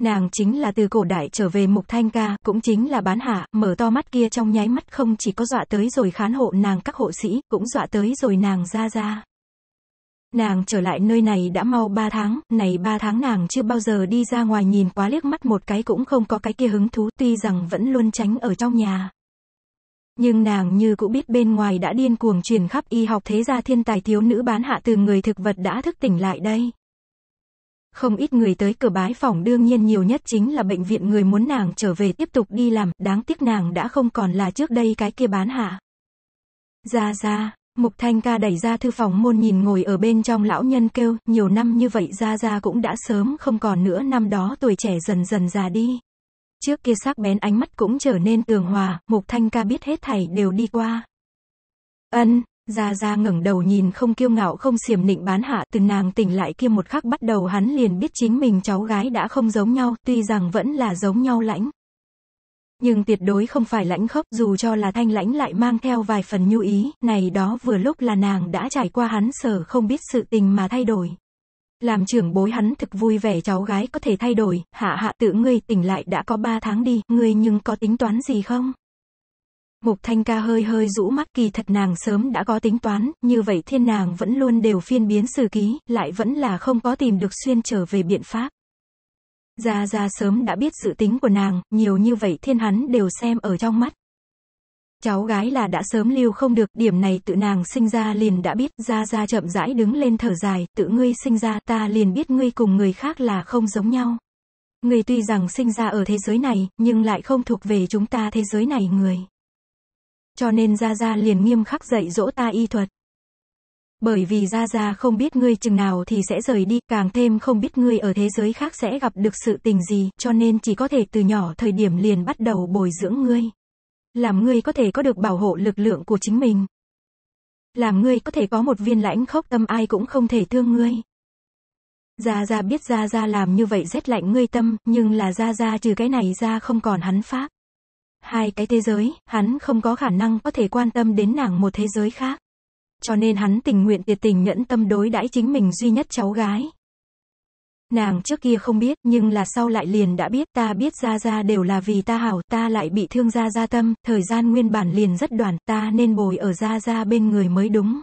Nàng chính là từ cổ đại trở về mục thanh ca, cũng chính là bán hạ, mở to mắt kia trong nháy mắt không chỉ có dọa tới rồi khán hộ nàng các hộ sĩ, cũng dọa tới rồi nàng ra ra. Nàng trở lại nơi này đã mau 3 tháng, này 3 tháng nàng chưa bao giờ đi ra ngoài nhìn quá liếc mắt một cái cũng không có cái kia hứng thú tuy rằng vẫn luôn tránh ở trong nhà. Nhưng nàng như cũng biết bên ngoài đã điên cuồng truyền khắp y học thế gia thiên tài thiếu nữ bán hạ từ người thực vật đã thức tỉnh lại đây. Không ít người tới cửa bái phòng đương nhiên nhiều nhất chính là bệnh viện người muốn nàng trở về tiếp tục đi làm, đáng tiếc nàng đã không còn là trước đây cái kia bán hạ. Ra ra, Mục Thanh ca đẩy ra thư phòng môn nhìn ngồi ở bên trong lão nhân kêu, nhiều năm như vậy ra ra cũng đã sớm không còn nữa năm đó tuổi trẻ dần dần già đi. Trước kia sắc bén ánh mắt cũng trở nên tường hòa, Mục Thanh ca biết hết thảy đều đi qua. Ân, Gia Gia ngẩng đầu nhìn không kiêu ngạo không xiểm nịnh bán hạ từ nàng tỉnh lại kia một khắc bắt đầu hắn liền biết chính mình cháu gái đã không giống nhau, tuy rằng vẫn là giống nhau lãnh. Nhưng tuyệt đối không phải lãnh khốc dù cho là thanh lãnh lại mang theo vài phần nhu ý, này đó vừa lúc là nàng đã trải qua hắn sở không biết sự tình mà thay đổi. Làm trưởng bối hắn thực vui vẻ cháu gái có thể thay đổi, hạ hạ tự ngươi tỉnh lại đã có ba tháng đi, ngươi nhưng có tính toán gì không? Mục Thanh Ca hơi hơi rũ mắt kỳ thật nàng sớm đã có tính toán, như vậy thiên nàng vẫn luôn đều phiên biến sử ký, lại vẫn là không có tìm được xuyên trở về biện pháp. Gia Gia sớm đã biết sự tính của nàng, nhiều như vậy thiên hắn đều xem ở trong mắt. Cháu gái là đã sớm lưu không được, điểm này tự nàng sinh ra liền đã biết, Gia Gia chậm rãi đứng lên thở dài, tự ngươi sinh ra ta liền biết ngươi cùng người khác là không giống nhau. Ngươi tuy rằng sinh ra ở thế giới này, nhưng lại không thuộc về chúng ta thế giới này người. Cho nên Gia Gia liền nghiêm khắc dạy dỗ ta y thuật. Bởi vì Gia Gia không biết ngươi chừng nào thì sẽ rời đi, càng thêm không biết ngươi ở thế giới khác sẽ gặp được sự tình gì, cho nên chỉ có thể từ nhỏ thời điểm liền bắt đầu bồi dưỡng ngươi. Làm ngươi có thể có được bảo hộ lực lượng của chính mình. Làm ngươi có thể có một viên lãnh khốc tâm ai cũng không thể thương ngươi. Gia Gia biết Gia Gia làm như vậy rét lạnh ngươi tâm, nhưng là Gia Gia trừ cái này ra không còn hắn pháp hai cái thế giới, hắn không có khả năng có thể quan tâm đến nàng một thế giới khác. Cho nên hắn tình nguyện tiệt tình nhẫn tâm đối đãi chính mình duy nhất cháu gái. Nàng trước kia không biết, nhưng là sau lại liền đã biết, ta biết ra ra đều là vì ta hảo, ta lại bị thương ra ra tâm, thời gian nguyên bản liền rất đoàn, ta nên bồi ở ra ra bên người mới đúng.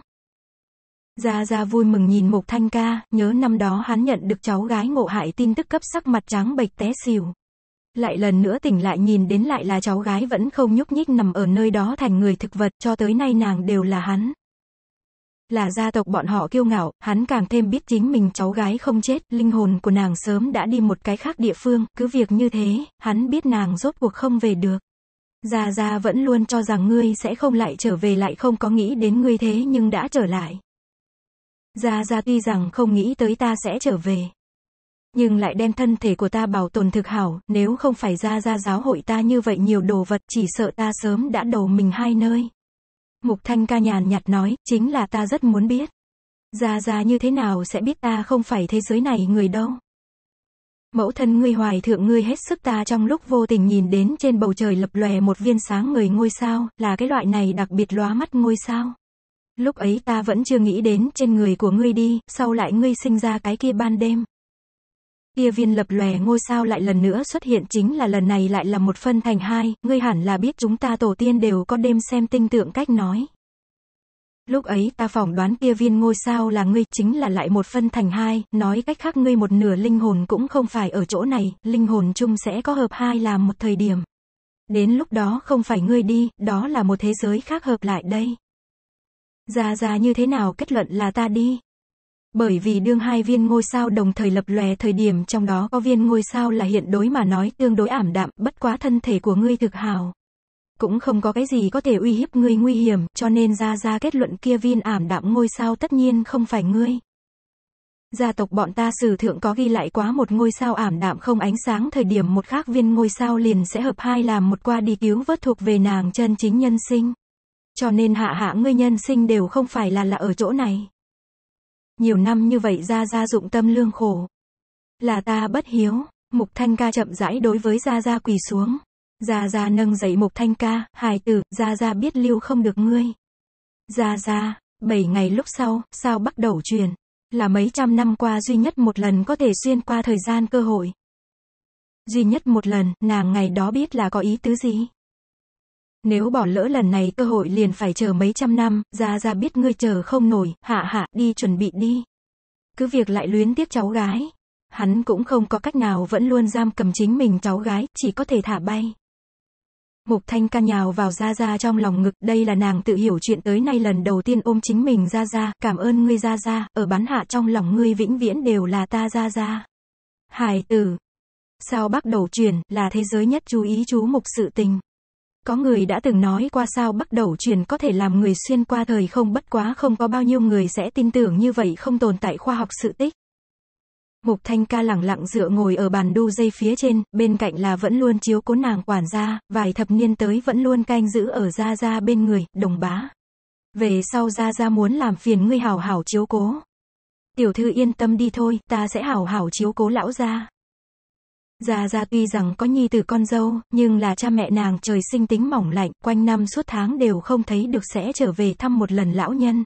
Gia Gia vui mừng nhìn mục Thanh Ca, nhớ năm đó hắn nhận được cháu gái ngộ hại tin tức cấp sắc mặt trắng bệch té xỉu. Lại lần nữa tỉnh lại nhìn đến lại là cháu gái vẫn không nhúc nhích nằm ở nơi đó thành người thực vật, cho tới nay nàng đều là hắn. Là gia tộc bọn họ kiêu ngạo, hắn càng thêm biết chính mình cháu gái không chết, linh hồn của nàng sớm đã đi một cái khác địa phương, cứ việc như thế, hắn biết nàng rốt cuộc không về được. Gia Gia vẫn luôn cho rằng ngươi sẽ không lại trở về lại không có nghĩ đến ngươi thế nhưng đã trở lại. Gia Gia tuy rằng không nghĩ tới ta sẽ trở về nhưng lại đem thân thể của ta bảo tồn thực hảo, nếu không phải ra ra giáo hội ta như vậy nhiều đồ vật chỉ sợ ta sớm đã đầu mình hai nơi. Mục Thanh ca nhàn nhạt nói, chính là ta rất muốn biết. Ra ra như thế nào sẽ biết ta không phải thế giới này người đâu. Mẫu thân ngươi hoài thượng ngươi hết sức ta trong lúc vô tình nhìn đến trên bầu trời lập lòe một viên sáng người ngôi sao, là cái loại này đặc biệt lóa mắt ngôi sao. Lúc ấy ta vẫn chưa nghĩ đến trên người của ngươi đi, sau lại ngươi sinh ra cái kia ban đêm. Kia viên lập lòe ngôi sao lại lần nữa xuất hiện chính là lần này lại là một phân thành hai, ngươi hẳn là biết chúng ta tổ tiên đều có đêm xem tinh tượng cách nói. Lúc ấy ta phỏng đoán kia viên ngôi sao là ngươi chính là lại một phân thành hai, nói cách khác ngươi một nửa linh hồn cũng không phải ở chỗ này, linh hồn chung sẽ có hợp hai làm một thời điểm. Đến lúc đó không phải ngươi đi, đó là một thế giới khác hợp lại đây. Già già như thế nào kết luận là ta đi. Bởi vì đương hai viên ngôi sao đồng thời lập lòe thời điểm trong đó có viên ngôi sao là hiện đối mà nói tương đối ảm đạm, bất quá thân thể của ngươi thực hào. Cũng không có cái gì có thể uy hiếp ngươi nguy hiểm, cho nên ra ra kết luận kia viên ảm đạm ngôi sao tất nhiên không phải ngươi. Gia tộc bọn ta sử thượng có ghi lại quá một ngôi sao ảm đạm không ánh sáng thời điểm một khác viên ngôi sao liền sẽ hợp hai làm một qua đi cứu vớt thuộc về nàng chân chính nhân sinh. Cho nên hạ hạ ngươi nhân sinh đều không phải là là ở chỗ này nhiều năm như vậy ra ra dụng tâm lương khổ. Là ta bất hiếu, mục thanh ca chậm rãi đối với ra ra quỳ xuống. Ra ra nâng dậy mục thanh ca, hài tử, ra ra biết lưu không được ngươi. Ra ra, bảy ngày lúc sau, sao bắt đầu truyền. Là mấy trăm năm qua duy nhất một lần có thể xuyên qua thời gian cơ hội. Duy nhất một lần, nàng ngày đó biết là có ý tứ gì. Nếu bỏ lỡ lần này cơ hội liền phải chờ mấy trăm năm, ra ra biết ngươi chờ không nổi, hạ hạ, đi chuẩn bị đi. Cứ việc lại luyến tiếc cháu gái. Hắn cũng không có cách nào vẫn luôn giam cầm chính mình cháu gái, chỉ có thể thả bay. Mục Thanh ca nhào vào Gia Gia trong lòng ngực, đây là nàng tự hiểu chuyện tới nay lần đầu tiên ôm chính mình Gia Gia, cảm ơn ngươi Gia Gia, ở bán hạ trong lòng ngươi vĩnh viễn đều là ta Gia Gia. Hải tử. Sao bắt đầu truyền, là thế giới nhất chú ý chú mục sự tình. Có người đã từng nói qua sao bắt đầu truyền có thể làm người xuyên qua thời không bất quá không có bao nhiêu người sẽ tin tưởng như vậy không tồn tại khoa học sự tích. Mục Thanh ca lẳng lặng dựa ngồi ở bàn đu dây phía trên, bên cạnh là vẫn luôn chiếu cố nàng quản gia, vài thập niên tới vẫn luôn canh giữ ở Gia Gia bên người, đồng bá. Về sau Gia Gia muốn làm phiền ngươi hảo hảo chiếu cố. Tiểu thư yên tâm đi thôi, ta sẽ hảo hảo chiếu cố lão gia. Gia Gia tuy rằng có nhi tử con dâu, nhưng là cha mẹ nàng trời sinh tính mỏng lạnh, quanh năm suốt tháng đều không thấy được sẽ trở về thăm một lần lão nhân.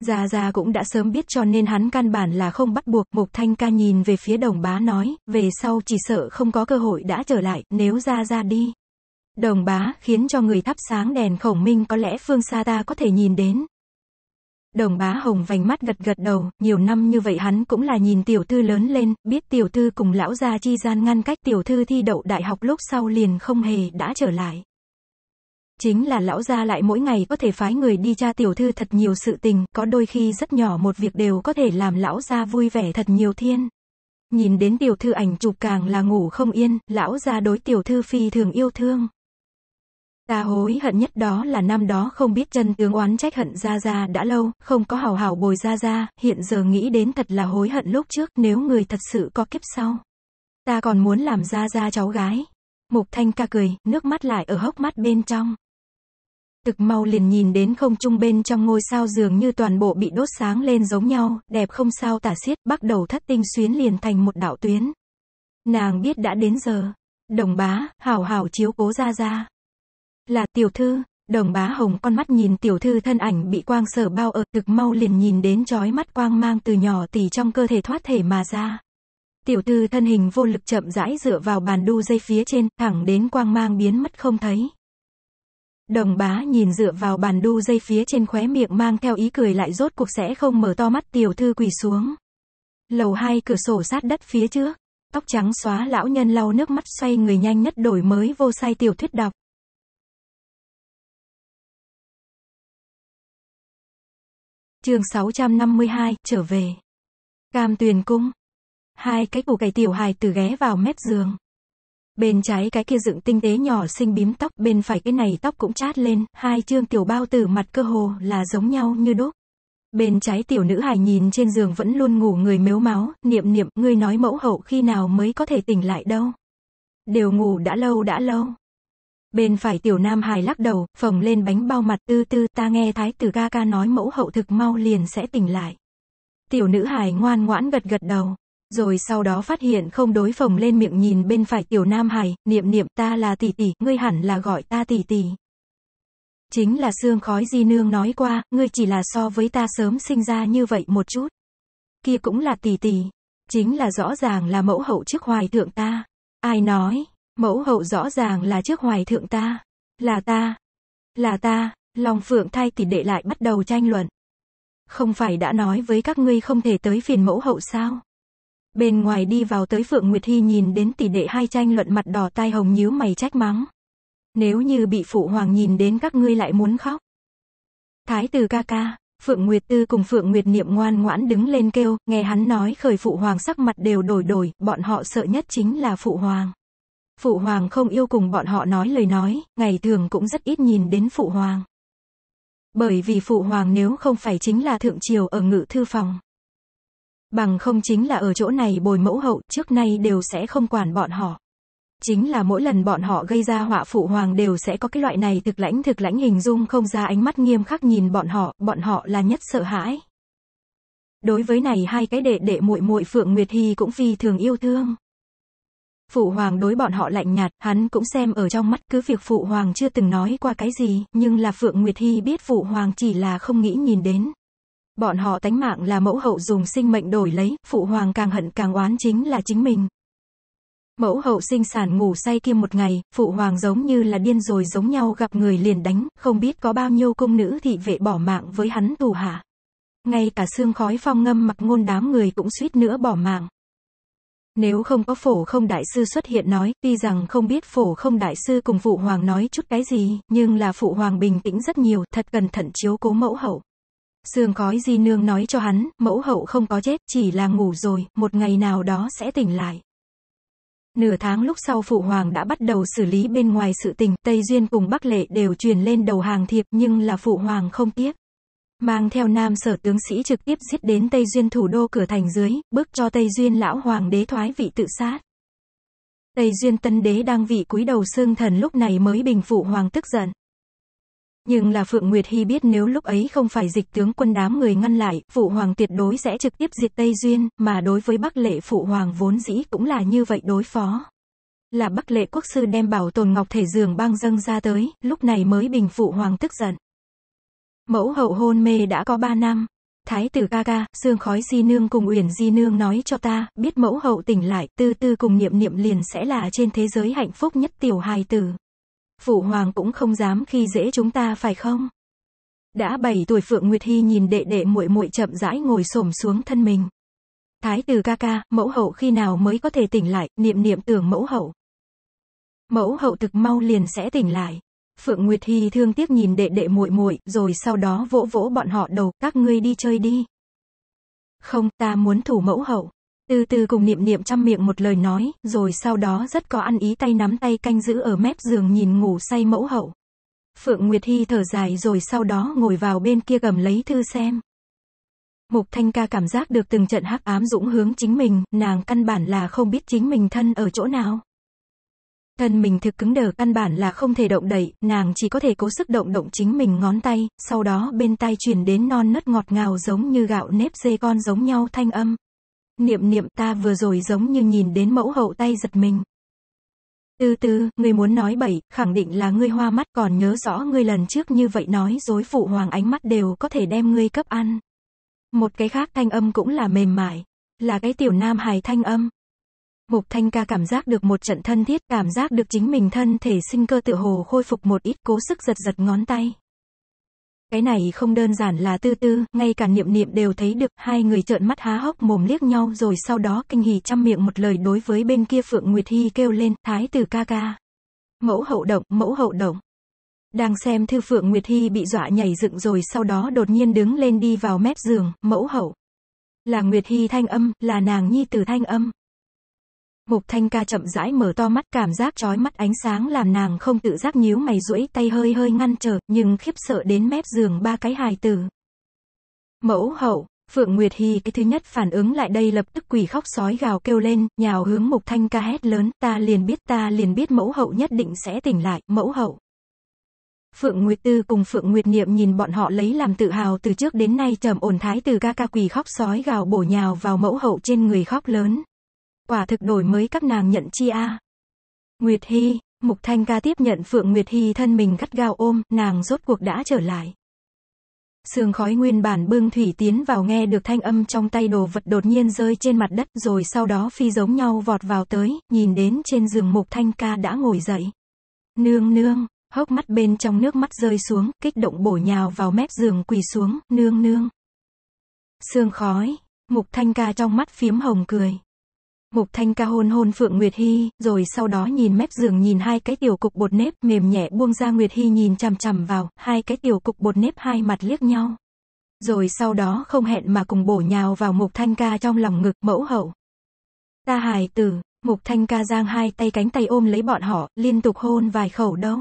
Gia Gia cũng đã sớm biết cho nên hắn căn bản là không bắt buộc, Mục Thanh ca nhìn về phía đồng bá nói, về sau chỉ sợ không có cơ hội đã trở lại, nếu Gia Gia đi. Đồng bá khiến cho người thắp sáng đèn khổng minh có lẽ phương xa ta có thể nhìn đến, Đồng bá hồng vành mắt gật gật đầu, nhiều năm như vậy hắn cũng là nhìn tiểu thư lớn lên, biết tiểu thư cùng lão gia chi gian ngăn cách tiểu thư thi đậu đại học lúc sau liền không hề đã trở lại. Chính là lão gia lại mỗi ngày có thể phái người đi tra tiểu thư thật nhiều sự tình, có đôi khi rất nhỏ một việc đều có thể làm lão gia vui vẻ thật nhiều thiên. Nhìn đến tiểu thư ảnh chụp càng là ngủ không yên, lão gia đối tiểu thư phi thường yêu thương. Ta hối hận nhất đó là năm đó không biết chân tướng oán trách hận Gia Gia đã lâu, không có hảo hảo bồi Gia Gia, hiện giờ nghĩ đến thật là hối hận lúc trước nếu người thật sự có kiếp sau. Ta còn muốn làm Gia Gia cháu gái. Mục Thanh ca cười, nước mắt lại ở hốc mắt bên trong. Thực mau liền nhìn đến không trung bên trong ngôi sao dường như toàn bộ bị đốt sáng lên giống nhau, đẹp không sao tả xiết, bắt đầu thất tinh xuyến liền thành một đạo tuyến. Nàng biết đã đến giờ. Đồng bá, hảo hảo chiếu cố gia gia là tiểu thư, đồng bá hồng con mắt nhìn tiểu thư thân ảnh bị quang sở bao ở thực mau liền nhìn đến chói mắt quang mang từ nhỏ tỷ trong cơ thể thoát thể mà ra. Tiểu thư thân hình vô lực chậm rãi dựa vào bàn đu dây phía trên, thẳng đến quang mang biến mất không thấy. Đồng bá nhìn dựa vào bàn đu dây phía trên khóe miệng mang theo ý cười lại rốt cuộc sẽ không mở to mắt tiểu thư quỳ xuống. Lầu hai cửa sổ sát đất phía trước, tóc trắng xóa lão nhân lau nước mắt xoay người nhanh nhất đổi mới vô sai tiểu thuyết đọc. Chương 652, trở về. Cam Tuyền cung. Hai cái củ cải tiểu hài từ ghé vào mép giường. Bên trái cái kia dựng tinh tế nhỏ xinh bím tóc, bên phải cái này tóc cũng chát lên, hai chương tiểu bao tử mặt cơ hồ là giống nhau như đúc. Bên trái tiểu nữ hài nhìn trên giường vẫn luôn ngủ người mếu máu, niệm niệm, ngươi nói mẫu hậu khi nào mới có thể tỉnh lại đâu. Đều ngủ đã lâu đã lâu. Bên phải tiểu nam hài lắc đầu, phồng lên bánh bao mặt tư tư ta nghe thái tử ga ca nói mẫu hậu thực mau liền sẽ tỉnh lại. Tiểu nữ hài ngoan ngoãn gật gật đầu. Rồi sau đó phát hiện không đối phồng lên miệng nhìn bên phải tiểu nam hài, niệm niệm ta là tỷ tỷ, ngươi hẳn là gọi ta tỷ tỷ. Chính là xương khói di nương nói qua, ngươi chỉ là so với ta sớm sinh ra như vậy một chút. Kia cũng là tỷ tỷ. Chính là rõ ràng là mẫu hậu trước hoài thượng ta. Ai nói, Mẫu hậu rõ ràng là trước hoài thượng ta. Là ta. Là ta. Long Phượng thay tỷ đệ lại bắt đầu tranh luận. Không phải đã nói với các ngươi không thể tới phiền mẫu hậu sao? Bên ngoài đi vào tới Phượng Nguyệt Hy nhìn đến tỷ đệ hai tranh luận mặt đỏ tai hồng nhíu mày trách mắng. Nếu như bị phụ hoàng nhìn đến các ngươi lại muốn khóc. Thái tử ca ca, Phượng Nguyệt Tư cùng Phượng Nguyệt Niệm ngoan ngoãn đứng lên kêu, nghe hắn nói khởi phụ hoàng sắc mặt đều đổi đổi, bọn họ sợ nhất chính là phụ hoàng. Phụ hoàng không yêu cùng bọn họ nói lời nói, ngày thường cũng rất ít nhìn đến phụ hoàng. Bởi vì phụ hoàng nếu không phải chính là thượng triều ở ngự thư phòng. Bằng không chính là ở chỗ này bồi mẫu hậu trước nay đều sẽ không quản bọn họ. Chính là mỗi lần bọn họ gây ra họa phụ hoàng đều sẽ có cái loại này thực lãnh thực lãnh hình dung không ra ánh mắt nghiêm khắc nhìn bọn họ, bọn họ là nhất sợ hãi. Đối với này hai cái đệ đệ muội muội Phượng Nguyệt Hy cũng phi thường yêu thương. Phụ hoàng đối bọn họ lạnh nhạt, hắn cũng xem ở trong mắt cứ việc phụ hoàng chưa từng nói qua cái gì, nhưng là Phượng Nguyệt Hy biết phụ hoàng chỉ là không nghĩ nhìn đến. Bọn họ tánh mạng là mẫu hậu dùng sinh mệnh đổi lấy, phụ hoàng càng hận càng oán chính là chính mình. Mẫu hậu sinh sản ngủ say kia một ngày, phụ hoàng giống như là điên rồi giống nhau gặp người liền đánh, không biết có bao nhiêu công nữ thị vệ bỏ mạng với hắn tù hạ. Ngay cả xương khói phong ngâm mặc ngôn đám người cũng suýt nữa bỏ mạng. Nếu không có phổ không đại sư xuất hiện nói, tuy rằng không biết phổ không đại sư cùng phụ hoàng nói chút cái gì, nhưng là phụ hoàng bình tĩnh rất nhiều, thật cẩn thận chiếu cố mẫu hậu. Sương khói di nương nói cho hắn, mẫu hậu không có chết, chỉ là ngủ rồi, một ngày nào đó sẽ tỉnh lại. Nửa tháng lúc sau phụ hoàng đã bắt đầu xử lý bên ngoài sự tình, Tây Duyên cùng Bắc Lệ đều truyền lên đầu hàng thiệp nhưng là phụ hoàng không tiếc mang theo nam sở tướng sĩ trực tiếp giết đến Tây Duyên thủ đô cửa thành dưới, bước cho Tây Duyên lão hoàng đế thoái vị tự sát. Tây Duyên tân đế đang vị cúi đầu xương thần lúc này mới bình phụ hoàng tức giận. Nhưng là Phượng Nguyệt Hy biết nếu lúc ấy không phải dịch tướng quân đám người ngăn lại, phụ hoàng tuyệt đối sẽ trực tiếp diệt Tây Duyên, mà đối với Bắc Lệ phụ hoàng vốn dĩ cũng là như vậy đối phó. Là Bắc Lệ quốc sư đem bảo tồn ngọc thể giường băng dâng ra tới, lúc này mới bình phụ hoàng tức giận. Mẫu hậu hôn mê đã có 3 năm. Thái tử ca ca, xương khói di nương cùng uyển di nương nói cho ta, biết mẫu hậu tỉnh lại, tư tư cùng niệm niệm liền sẽ là trên thế giới hạnh phúc nhất tiểu hài tử. Phụ hoàng cũng không dám khi dễ chúng ta phải không? Đã 7 tuổi Phượng Nguyệt Hy nhìn đệ đệ muội muội chậm rãi ngồi xổm xuống thân mình. Thái tử ca ca, mẫu hậu khi nào mới có thể tỉnh lại, niệm niệm tưởng mẫu hậu. Mẫu hậu thực mau liền sẽ tỉnh lại. Phượng Nguyệt Hy thương tiếc nhìn đệ đệ muội muội, rồi sau đó vỗ vỗ bọn họ đầu, các ngươi đi chơi đi. Không, ta muốn thủ mẫu hậu. Từ từ cùng niệm niệm chăm miệng một lời nói, rồi sau đó rất có ăn ý tay nắm tay canh giữ ở mép giường nhìn ngủ say mẫu hậu. Phượng Nguyệt Hy thở dài rồi sau đó ngồi vào bên kia cầm lấy thư xem. Mục Thanh Ca cảm giác được từng trận hắc ám dũng hướng chính mình, nàng căn bản là không biết chính mình thân ở chỗ nào. Thân mình thực cứng đờ, căn bản là không thể động đậy, nàng chỉ có thể cố sức động động chính mình ngón tay, sau đó bên tai truyền đến non nớt ngọt ngào giống như gạo nếp dê con giống nhau thanh âm. Niệm niệm ta vừa rồi giống như nhìn đến mẫu hậu tay giật mình. Từ từ, ngươi muốn nói bậy, khẳng định là ngươi hoa mắt còn nhớ rõ ngươi lần trước như vậy nói dối phụ hoàng ánh mắt đều có thể đem ngươi cấp ăn. Một cái khác thanh âm cũng là mềm mại, là cái tiểu nam hài thanh âm. Mục Thanh Ca cảm giác được một trận thân thiết, cảm giác được chính mình thân thể sinh cơ tự hồ khôi phục một ít, cố sức giật giật ngón tay. Cái này không đơn giản là tư tư, ngay cả niệm niệm đều thấy được, hai người trợn mắt há hốc mồm liếc nhau rồi sau đó kinh hỉ chăm miệng một lời đối với bên kia Phượng Nguyệt Hy kêu lên, thái tử ca ca. Mẫu hậu động, mẫu hậu động. Đang xem thư Phượng Nguyệt Hy bị dọa nhảy dựng rồi sau đó đột nhiên đứng lên đi vào mép giường, mẫu hậu. Là Nguyệt Hy thanh âm, là nàng nhi tử thanh âm. Mục Thanh Ca chậm rãi mở to mắt cảm giác trói mắt ánh sáng làm nàng không tự giác nhíu mày duỗi tay hơi hơi ngăn trở, nhưng khiếp sợ đến mép giường ba cái hài tử. Mẫu hậu, Phượng Nguyệt Hy cái thứ nhất phản ứng lại đây lập tức quỷ khóc sói gào kêu lên, nhào hướng Mục Thanh Ca hét lớn, ta liền biết ta liền biết mẫu hậu nhất định sẽ tỉnh lại, mẫu hậu. Phượng Nguyệt Tư cùng Phượng Nguyệt Niệm nhìn bọn họ lấy làm tự hào từ trước đến nay trầm ổn thái từ ca ca quỳ khóc sói gào bổ nhào vào mẫu hậu trên người khóc lớn quả thực đổi mới các nàng nhận chi a. Nguyệt Hy, Mục Thanh ca tiếp nhận Phượng Nguyệt Hy thân mình gắt gao ôm, nàng rốt cuộc đã trở lại. Sương khói nguyên bản bưng thủy tiến vào nghe được thanh âm trong tay đồ vật đột nhiên rơi trên mặt đất rồi sau đó phi giống nhau vọt vào tới, nhìn đến trên giường mục thanh ca đã ngồi dậy. Nương nương, hốc mắt bên trong nước mắt rơi xuống, kích động bổ nhào vào mép giường quỳ xuống, nương nương. Sương khói, mục thanh ca trong mắt phiếm hồng cười. Mục Thanh ca hôn hôn Phượng Nguyệt Hy, rồi sau đó nhìn mép giường nhìn hai cái tiểu cục bột nếp, mềm nhẹ buông ra Nguyệt Hy nhìn chằm chằm vào, hai cái tiểu cục bột nếp hai mặt liếc nhau. Rồi sau đó không hẹn mà cùng bổ nhào vào Mục Thanh ca trong lòng ngực, mẫu hậu. Ta hài tử, Mục Thanh ca giang hai tay cánh tay ôm lấy bọn họ, liên tục hôn vài khẩu đâu.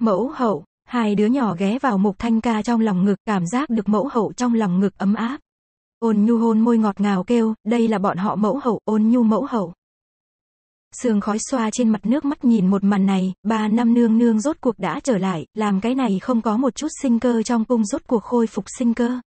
Mẫu hậu, hai đứa nhỏ ghé vào Mục Thanh ca trong lòng ngực, cảm giác được mẫu hậu trong lòng ngực ấm áp. Ôn nhu hôn môi ngọt ngào kêu, đây là bọn họ mẫu hậu, ôn nhu mẫu hậu. Sương khói xoa trên mặt nước mắt nhìn một màn này, ba năm nương nương rốt cuộc đã trở lại, làm cái này không có một chút sinh cơ trong cung rốt cuộc khôi phục sinh cơ.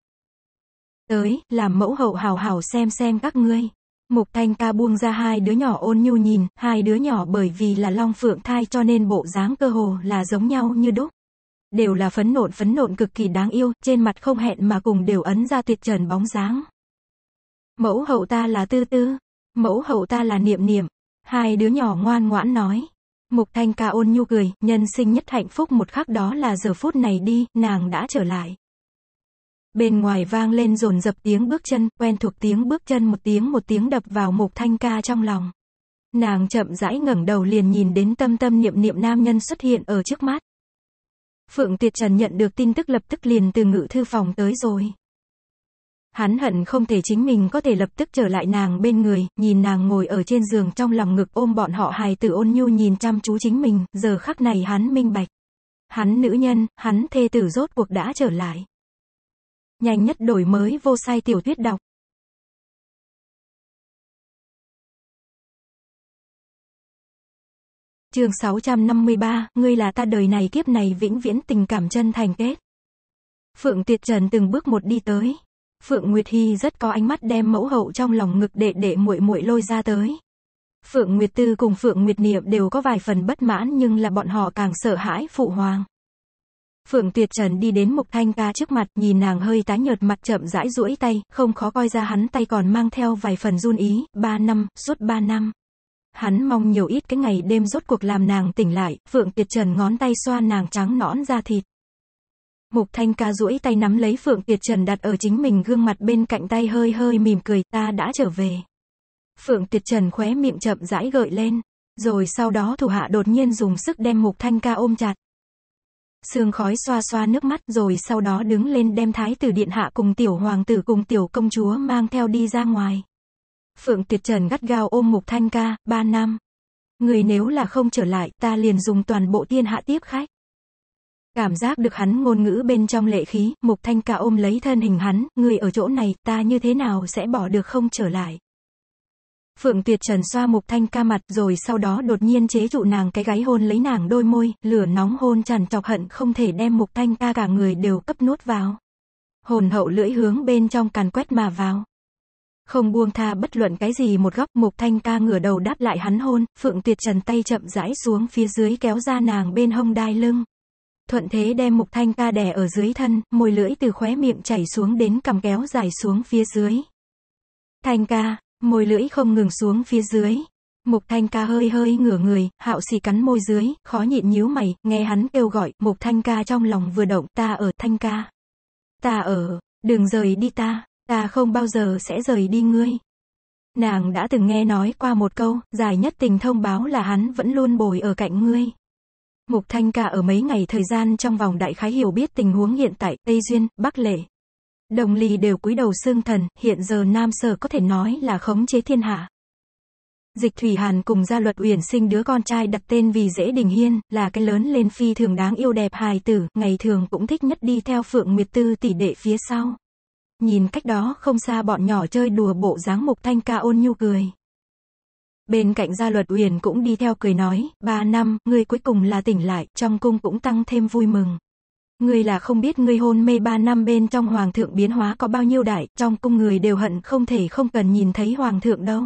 Tới, làm mẫu hậu hào hào xem xem các ngươi. Mục Thanh ca buông ra hai đứa nhỏ ôn nhu nhìn, hai đứa nhỏ bởi vì là long phượng thai cho nên bộ dáng cơ hồ là giống nhau như đúc đều là phấn nộn phấn nộn cực kỳ đáng yêu, trên mặt không hẹn mà cùng đều ấn ra tuyệt trần bóng dáng. Mẫu hậu ta là tư tư, mẫu hậu ta là niệm niệm, hai đứa nhỏ ngoan ngoãn nói. Mục Thanh ca ôn nhu cười, nhân sinh nhất hạnh phúc một khắc đó là giờ phút này đi, nàng đã trở lại. Bên ngoài vang lên rồn dập tiếng bước chân, quen thuộc tiếng bước chân một tiếng một tiếng đập vào Mục Thanh ca trong lòng. Nàng chậm rãi ngẩng đầu liền nhìn đến tâm tâm niệm niệm nam nhân xuất hiện ở trước mắt. Phượng Tuyệt Trần nhận được tin tức lập tức liền từ ngự thư phòng tới rồi. Hắn hận không thể chính mình có thể lập tức trở lại nàng bên người, nhìn nàng ngồi ở trên giường trong lòng ngực ôm bọn họ hài tử ôn nhu nhìn chăm chú chính mình, giờ khắc này hắn minh bạch. Hắn nữ nhân, hắn thê tử rốt cuộc đã trở lại. Nhanh nhất đổi mới vô sai tiểu thuyết đọc. chương 653, ngươi là ta đời này kiếp này vĩnh viễn tình cảm chân thành kết. Phượng tuyệt Trần từng bước một đi tới. Phượng Nguyệt Hy rất có ánh mắt đem mẫu hậu trong lòng ngực đệ đệ muội muội lôi ra tới. Phượng Nguyệt Tư cùng Phượng Nguyệt Niệm đều có vài phần bất mãn nhưng là bọn họ càng sợ hãi phụ hoàng. Phượng Tuyệt Trần đi đến Mục Thanh Ca trước mặt, nhìn nàng hơi tái nhợt mặt chậm rãi duỗi tay, không khó coi ra hắn tay còn mang theo vài phần run ý, ba năm, suốt ba năm. Hắn mong nhiều ít cái ngày đêm rốt cuộc làm nàng tỉnh lại, Phượng Tiệt Trần ngón tay xoa nàng trắng nõn ra thịt. Mục Thanh ca duỗi tay nắm lấy Phượng Tiệt Trần đặt ở chính mình gương mặt bên cạnh tay hơi hơi mỉm cười, ta đã trở về. Phượng Tiệt Trần khóe miệng chậm rãi gợi lên, rồi sau đó thủ hạ đột nhiên dùng sức đem Mục Thanh ca ôm chặt. Sương khói xoa xoa nước mắt rồi sau đó đứng lên đem thái tử điện hạ cùng tiểu hoàng tử cùng tiểu công chúa mang theo đi ra ngoài. Phượng tuyệt Trần gắt gao ôm Mục Thanh ca, ba năm. Người nếu là không trở lại, ta liền dùng toàn bộ thiên hạ tiếp khách. Cảm giác được hắn ngôn ngữ bên trong lệ khí, Mục Thanh ca ôm lấy thân hình hắn, người ở chỗ này, ta như thế nào sẽ bỏ được không trở lại. Phượng Tuyệt Trần xoa Mục Thanh ca mặt rồi sau đó đột nhiên chế trụ nàng cái gáy hôn lấy nàng đôi môi, lửa nóng hôn tràn trọc hận không thể đem Mục Thanh ca cả người đều cấp nốt vào. Hồn hậu lưỡi hướng bên trong càn quét mà vào. Không buông tha bất luận cái gì một góc, Mục Thanh ca ngửa đầu đáp lại hắn hôn, Phượng Tuyệt Trần tay chậm rãi xuống phía dưới kéo ra nàng bên hông đai lưng. Thuận thế đem Mục Thanh ca đè ở dưới thân, môi lưỡi từ khóe miệng chảy xuống đến cằm kéo dài xuống phía dưới. Thanh ca, môi lưỡi không ngừng xuống phía dưới. Mục Thanh ca hơi hơi ngửa người, hạo xì cắn môi dưới, khó nhịn nhíu mày, nghe hắn kêu gọi, Mục Thanh ca trong lòng vừa động, ta ở, Thanh ca. Ta ở, đừng rời đi ta. Ta không bao giờ sẽ rời đi ngươi. Nàng đã từng nghe nói qua một câu, dài nhất tình thông báo là hắn vẫn luôn bồi ở cạnh ngươi. Mục Thanh Ca ở mấy ngày thời gian trong vòng đại khái hiểu biết tình huống hiện tại, Tây Duyên, Bắc Lệ. Đồng lì đều cúi đầu xương thần, hiện giờ Nam Sở có thể nói là khống chế thiên hạ. Dịch Thủy Hàn cùng gia luật uyển sinh đứa con trai đặt tên vì dễ đình hiên, là cái lớn lên phi thường đáng yêu đẹp hài tử, ngày thường cũng thích nhất đi theo Phượng Miệt Tư tỷ đệ phía sau. Nhìn cách đó không xa bọn nhỏ chơi đùa bộ dáng mục thanh ca ôn nhu cười. Bên cạnh gia luật uyển cũng đi theo cười nói, ba năm, ngươi cuối cùng là tỉnh lại, trong cung cũng tăng thêm vui mừng. Ngươi là không biết ngươi hôn mê ba năm bên trong hoàng thượng biến hóa có bao nhiêu đại, trong cung người đều hận không thể không cần nhìn thấy hoàng thượng đâu.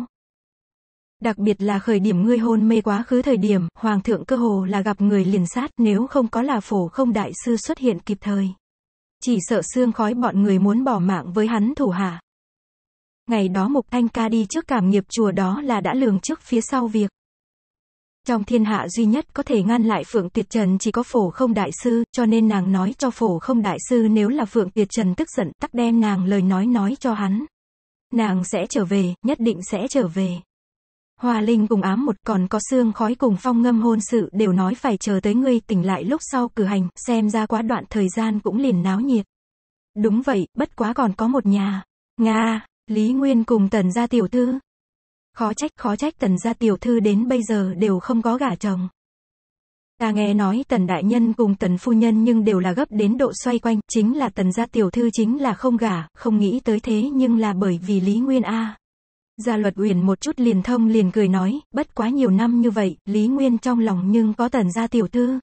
Đặc biệt là khởi điểm ngươi hôn mê quá khứ thời điểm, hoàng thượng cơ hồ là gặp người liền sát nếu không có là phổ không đại sư xuất hiện kịp thời. Chỉ sợ xương khói bọn người muốn bỏ mạng với hắn thủ hạ. Ngày đó Mục Thanh Ca đi trước cảm nghiệp chùa đó là đã lường trước phía sau việc. Trong thiên hạ duy nhất có thể ngăn lại Phượng Tiệt Trần chỉ có Phổ Không Đại Sư, cho nên nàng nói cho Phổ Không Đại Sư nếu là Phượng Tiệt Trần tức giận tắc đem nàng lời nói nói cho hắn. Nàng sẽ trở về, nhất định sẽ trở về. Hòa Linh cùng ám một còn có xương khói cùng phong ngâm hôn sự đều nói phải chờ tới ngươi tỉnh lại lúc sau cử hành, xem ra quá đoạn thời gian cũng liền náo nhiệt. Đúng vậy, bất quá còn có một nhà. Nga, Lý Nguyên cùng tần gia tiểu thư. Khó trách khó trách tần gia tiểu thư đến bây giờ đều không có gả chồng. Ta nghe nói tần đại nhân cùng tần phu nhân nhưng đều là gấp đến độ xoay quanh, chính là tần gia tiểu thư chính là không gả, không nghĩ tới thế nhưng là bởi vì Lý Nguyên A. Gia luật uyển một chút liền thông liền cười nói, bất quá nhiều năm như vậy, Lý Nguyên trong lòng nhưng có tần gia tiểu thư.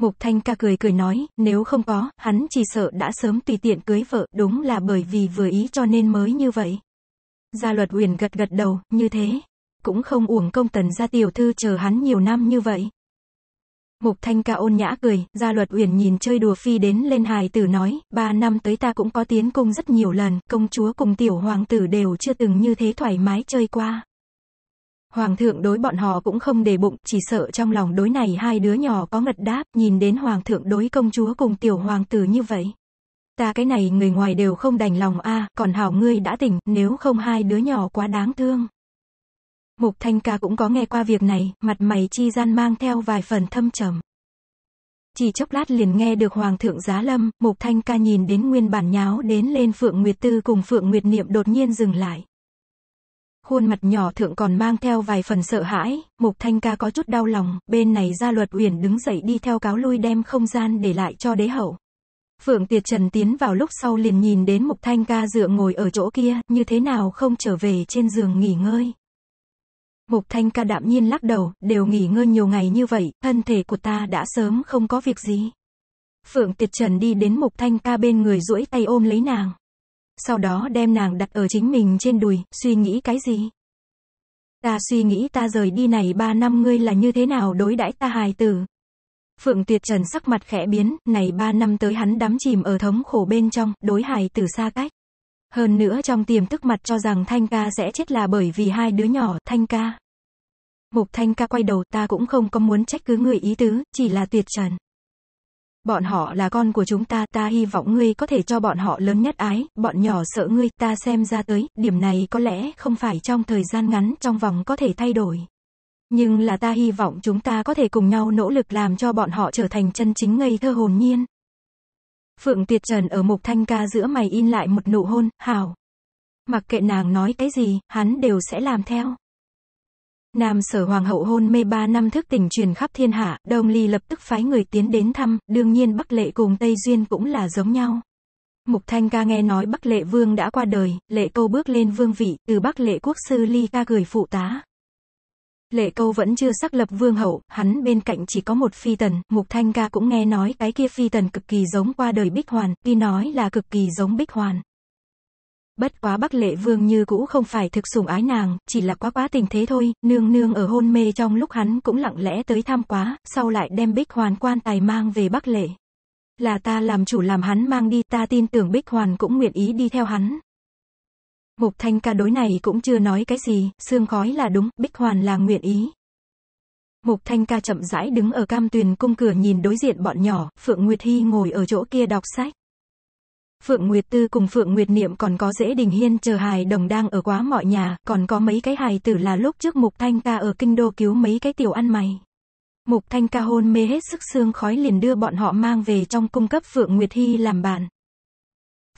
Mục Thanh ca cười cười nói, nếu không có, hắn chỉ sợ đã sớm tùy tiện cưới vợ, đúng là bởi vì vừa ý cho nên mới như vậy. Gia luật uyển gật gật đầu, như thế. Cũng không uổng công tần gia tiểu thư chờ hắn nhiều năm như vậy. Mục Thanh ca ôn nhã cười, gia luật uyển nhìn chơi đùa phi đến lên hài tử nói, ba năm tới ta cũng có tiến cung rất nhiều lần, công chúa cùng tiểu hoàng tử đều chưa từng như thế thoải mái chơi qua. Hoàng thượng đối bọn họ cũng không để bụng, chỉ sợ trong lòng đối này hai đứa nhỏ có ngật đáp, nhìn đến hoàng thượng đối công chúa cùng tiểu hoàng tử như vậy. Ta cái này người ngoài đều không đành lòng a, còn hảo ngươi đã tỉnh, nếu không hai đứa nhỏ quá đáng thương. Mục Thanh Ca cũng có nghe qua việc này, mặt mày chi gian mang theo vài phần thâm trầm. Chỉ chốc lát liền nghe được Hoàng thượng giá lâm, Mục Thanh Ca nhìn đến nguyên bản nháo đến lên Phượng Nguyệt Tư cùng Phượng Nguyệt Niệm đột nhiên dừng lại. Khuôn mặt nhỏ thượng còn mang theo vài phần sợ hãi, Mục Thanh Ca có chút đau lòng, bên này ra luật uyển đứng dậy đi theo cáo lui đem không gian để lại cho đế hậu. Phượng Tiệt Trần tiến vào lúc sau liền nhìn đến Mục Thanh Ca dựa ngồi ở chỗ kia, như thế nào không trở về trên giường nghỉ ngơi. Mục Thanh ca đạm nhiên lắc đầu, đều nghỉ ngơi nhiều ngày như vậy, thân thể của ta đã sớm không có việc gì. Phượng Tiệt Trần đi đến Mục Thanh ca bên người duỗi tay ôm lấy nàng. Sau đó đem nàng đặt ở chính mình trên đùi, suy nghĩ cái gì? Ta suy nghĩ ta rời đi này ba năm ngươi là như thế nào đối đãi ta hài tử. Phượng Tuyệt Trần sắc mặt khẽ biến, này ba năm tới hắn đắm chìm ở thống khổ bên trong, đối hài tử xa cách. Hơn nữa trong tiềm thức mặt cho rằng Thanh ca sẽ chết là bởi vì hai đứa nhỏ, Thanh ca. Mục Thanh ca quay đầu ta cũng không có muốn trách cứ người ý tứ, chỉ là tuyệt trần. Bọn họ là con của chúng ta, ta hy vọng ngươi có thể cho bọn họ lớn nhất ái, bọn nhỏ sợ ngươi, ta xem ra tới, điểm này có lẽ không phải trong thời gian ngắn trong vòng có thể thay đổi. Nhưng là ta hy vọng chúng ta có thể cùng nhau nỗ lực làm cho bọn họ trở thành chân chính ngây thơ hồn nhiên. Phượng tuyệt Trần ở mục Thanh Ca giữa mày in lại một nụ hôn, hảo. Mặc kệ nàng nói cái gì, hắn đều sẽ làm theo. Nam sở hoàng hậu hôn mê ba năm thức tỉnh truyền khắp thiên hạ, Đông Ly lập tức phái người tiến đến thăm, đương nhiên Bắc Lệ cùng Tây Duyên cũng là giống nhau. Mục Thanh Ca nghe nói Bắc Lệ Vương đã qua đời, Lệ Câu bước lên vương vị, từ Bắc Lệ Quốc sư Ly Ca gửi phụ tá. Lệ câu vẫn chưa xác lập vương hậu, hắn bên cạnh chỉ có một phi tần, Mục Thanh Ca cũng nghe nói cái kia phi tần cực kỳ giống qua đời Bích Hoàn, tuy nói là cực kỳ giống Bích Hoàn. Bất quá Bắc Lệ Vương như cũ không phải thực sủng ái nàng, chỉ là quá quá tình thế thôi, nương nương ở hôn mê trong lúc hắn cũng lặng lẽ tới thăm quá, sau lại đem Bích Hoàn quan tài mang về Bắc Lệ. Là ta làm chủ làm hắn mang đi, ta tin tưởng Bích Hoàn cũng nguyện ý đi theo hắn, Mục Thanh ca đối này cũng chưa nói cái gì, xương khói là đúng, Bích Hoàn là nguyện ý. Mục Thanh ca chậm rãi đứng ở cam tuyền cung cửa nhìn đối diện bọn nhỏ, Phượng Nguyệt Hy ngồi ở chỗ kia đọc sách. Phượng Nguyệt Tư cùng Phượng Nguyệt Niệm còn có dễ đình hiên chờ hài đồng đang ở quá mọi nhà, còn có mấy cái hài tử là lúc trước Mục Thanh ca ở kinh đô cứu mấy cái tiểu ăn mày. Mục Thanh ca hôn mê hết sức xương khói liền đưa bọn họ mang về trong cung cấp Phượng Nguyệt Hy làm bạn.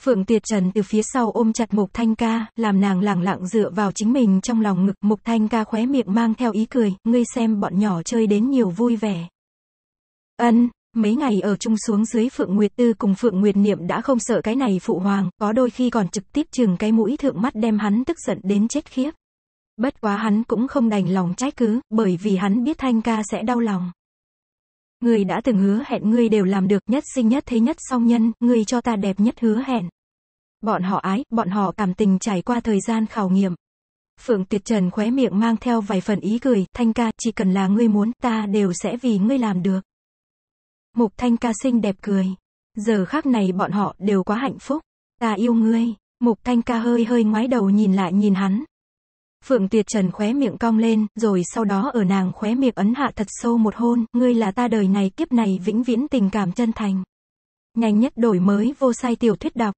Phượng Tuyệt Trần từ phía sau ôm chặt Mộc Thanh Ca, làm nàng lẳng lặng dựa vào chính mình trong lòng ngực. Mộc Thanh Ca khóe miệng mang theo ý cười, ngươi xem bọn nhỏ chơi đến nhiều vui vẻ. Ân, mấy ngày ở chung xuống dưới Phượng Nguyệt Tư cùng Phượng Nguyệt Niệm đã không sợ cái này phụ hoàng, có đôi khi còn trực tiếp chừng cái mũi thượng mắt đem hắn tức giận đến chết khiếp. Bất quá hắn cũng không đành lòng trách cứ, bởi vì hắn biết Thanh Ca sẽ đau lòng người đã từng hứa hẹn người đều làm được nhất sinh nhất thế nhất song nhân, người cho ta đẹp nhất hứa hẹn. Bọn họ ái, bọn họ cảm tình trải qua thời gian khảo nghiệm. Phượng Tiệt Trần khóe miệng mang theo vài phần ý cười, Thanh ca, chỉ cần là ngươi muốn, ta đều sẽ vì ngươi làm được. Mục Thanh ca xinh đẹp cười. Giờ khác này bọn họ đều quá hạnh phúc. Ta yêu ngươi. Mục Thanh ca hơi hơi ngoái đầu nhìn lại nhìn hắn. Phượng tuyệt Trần khóe miệng cong lên, rồi sau đó ở nàng khóe miệng ấn hạ thật sâu một hôn, ngươi là ta đời này kiếp này vĩnh viễn tình cảm chân thành. Nhanh nhất đổi mới vô sai tiểu thuyết đọc.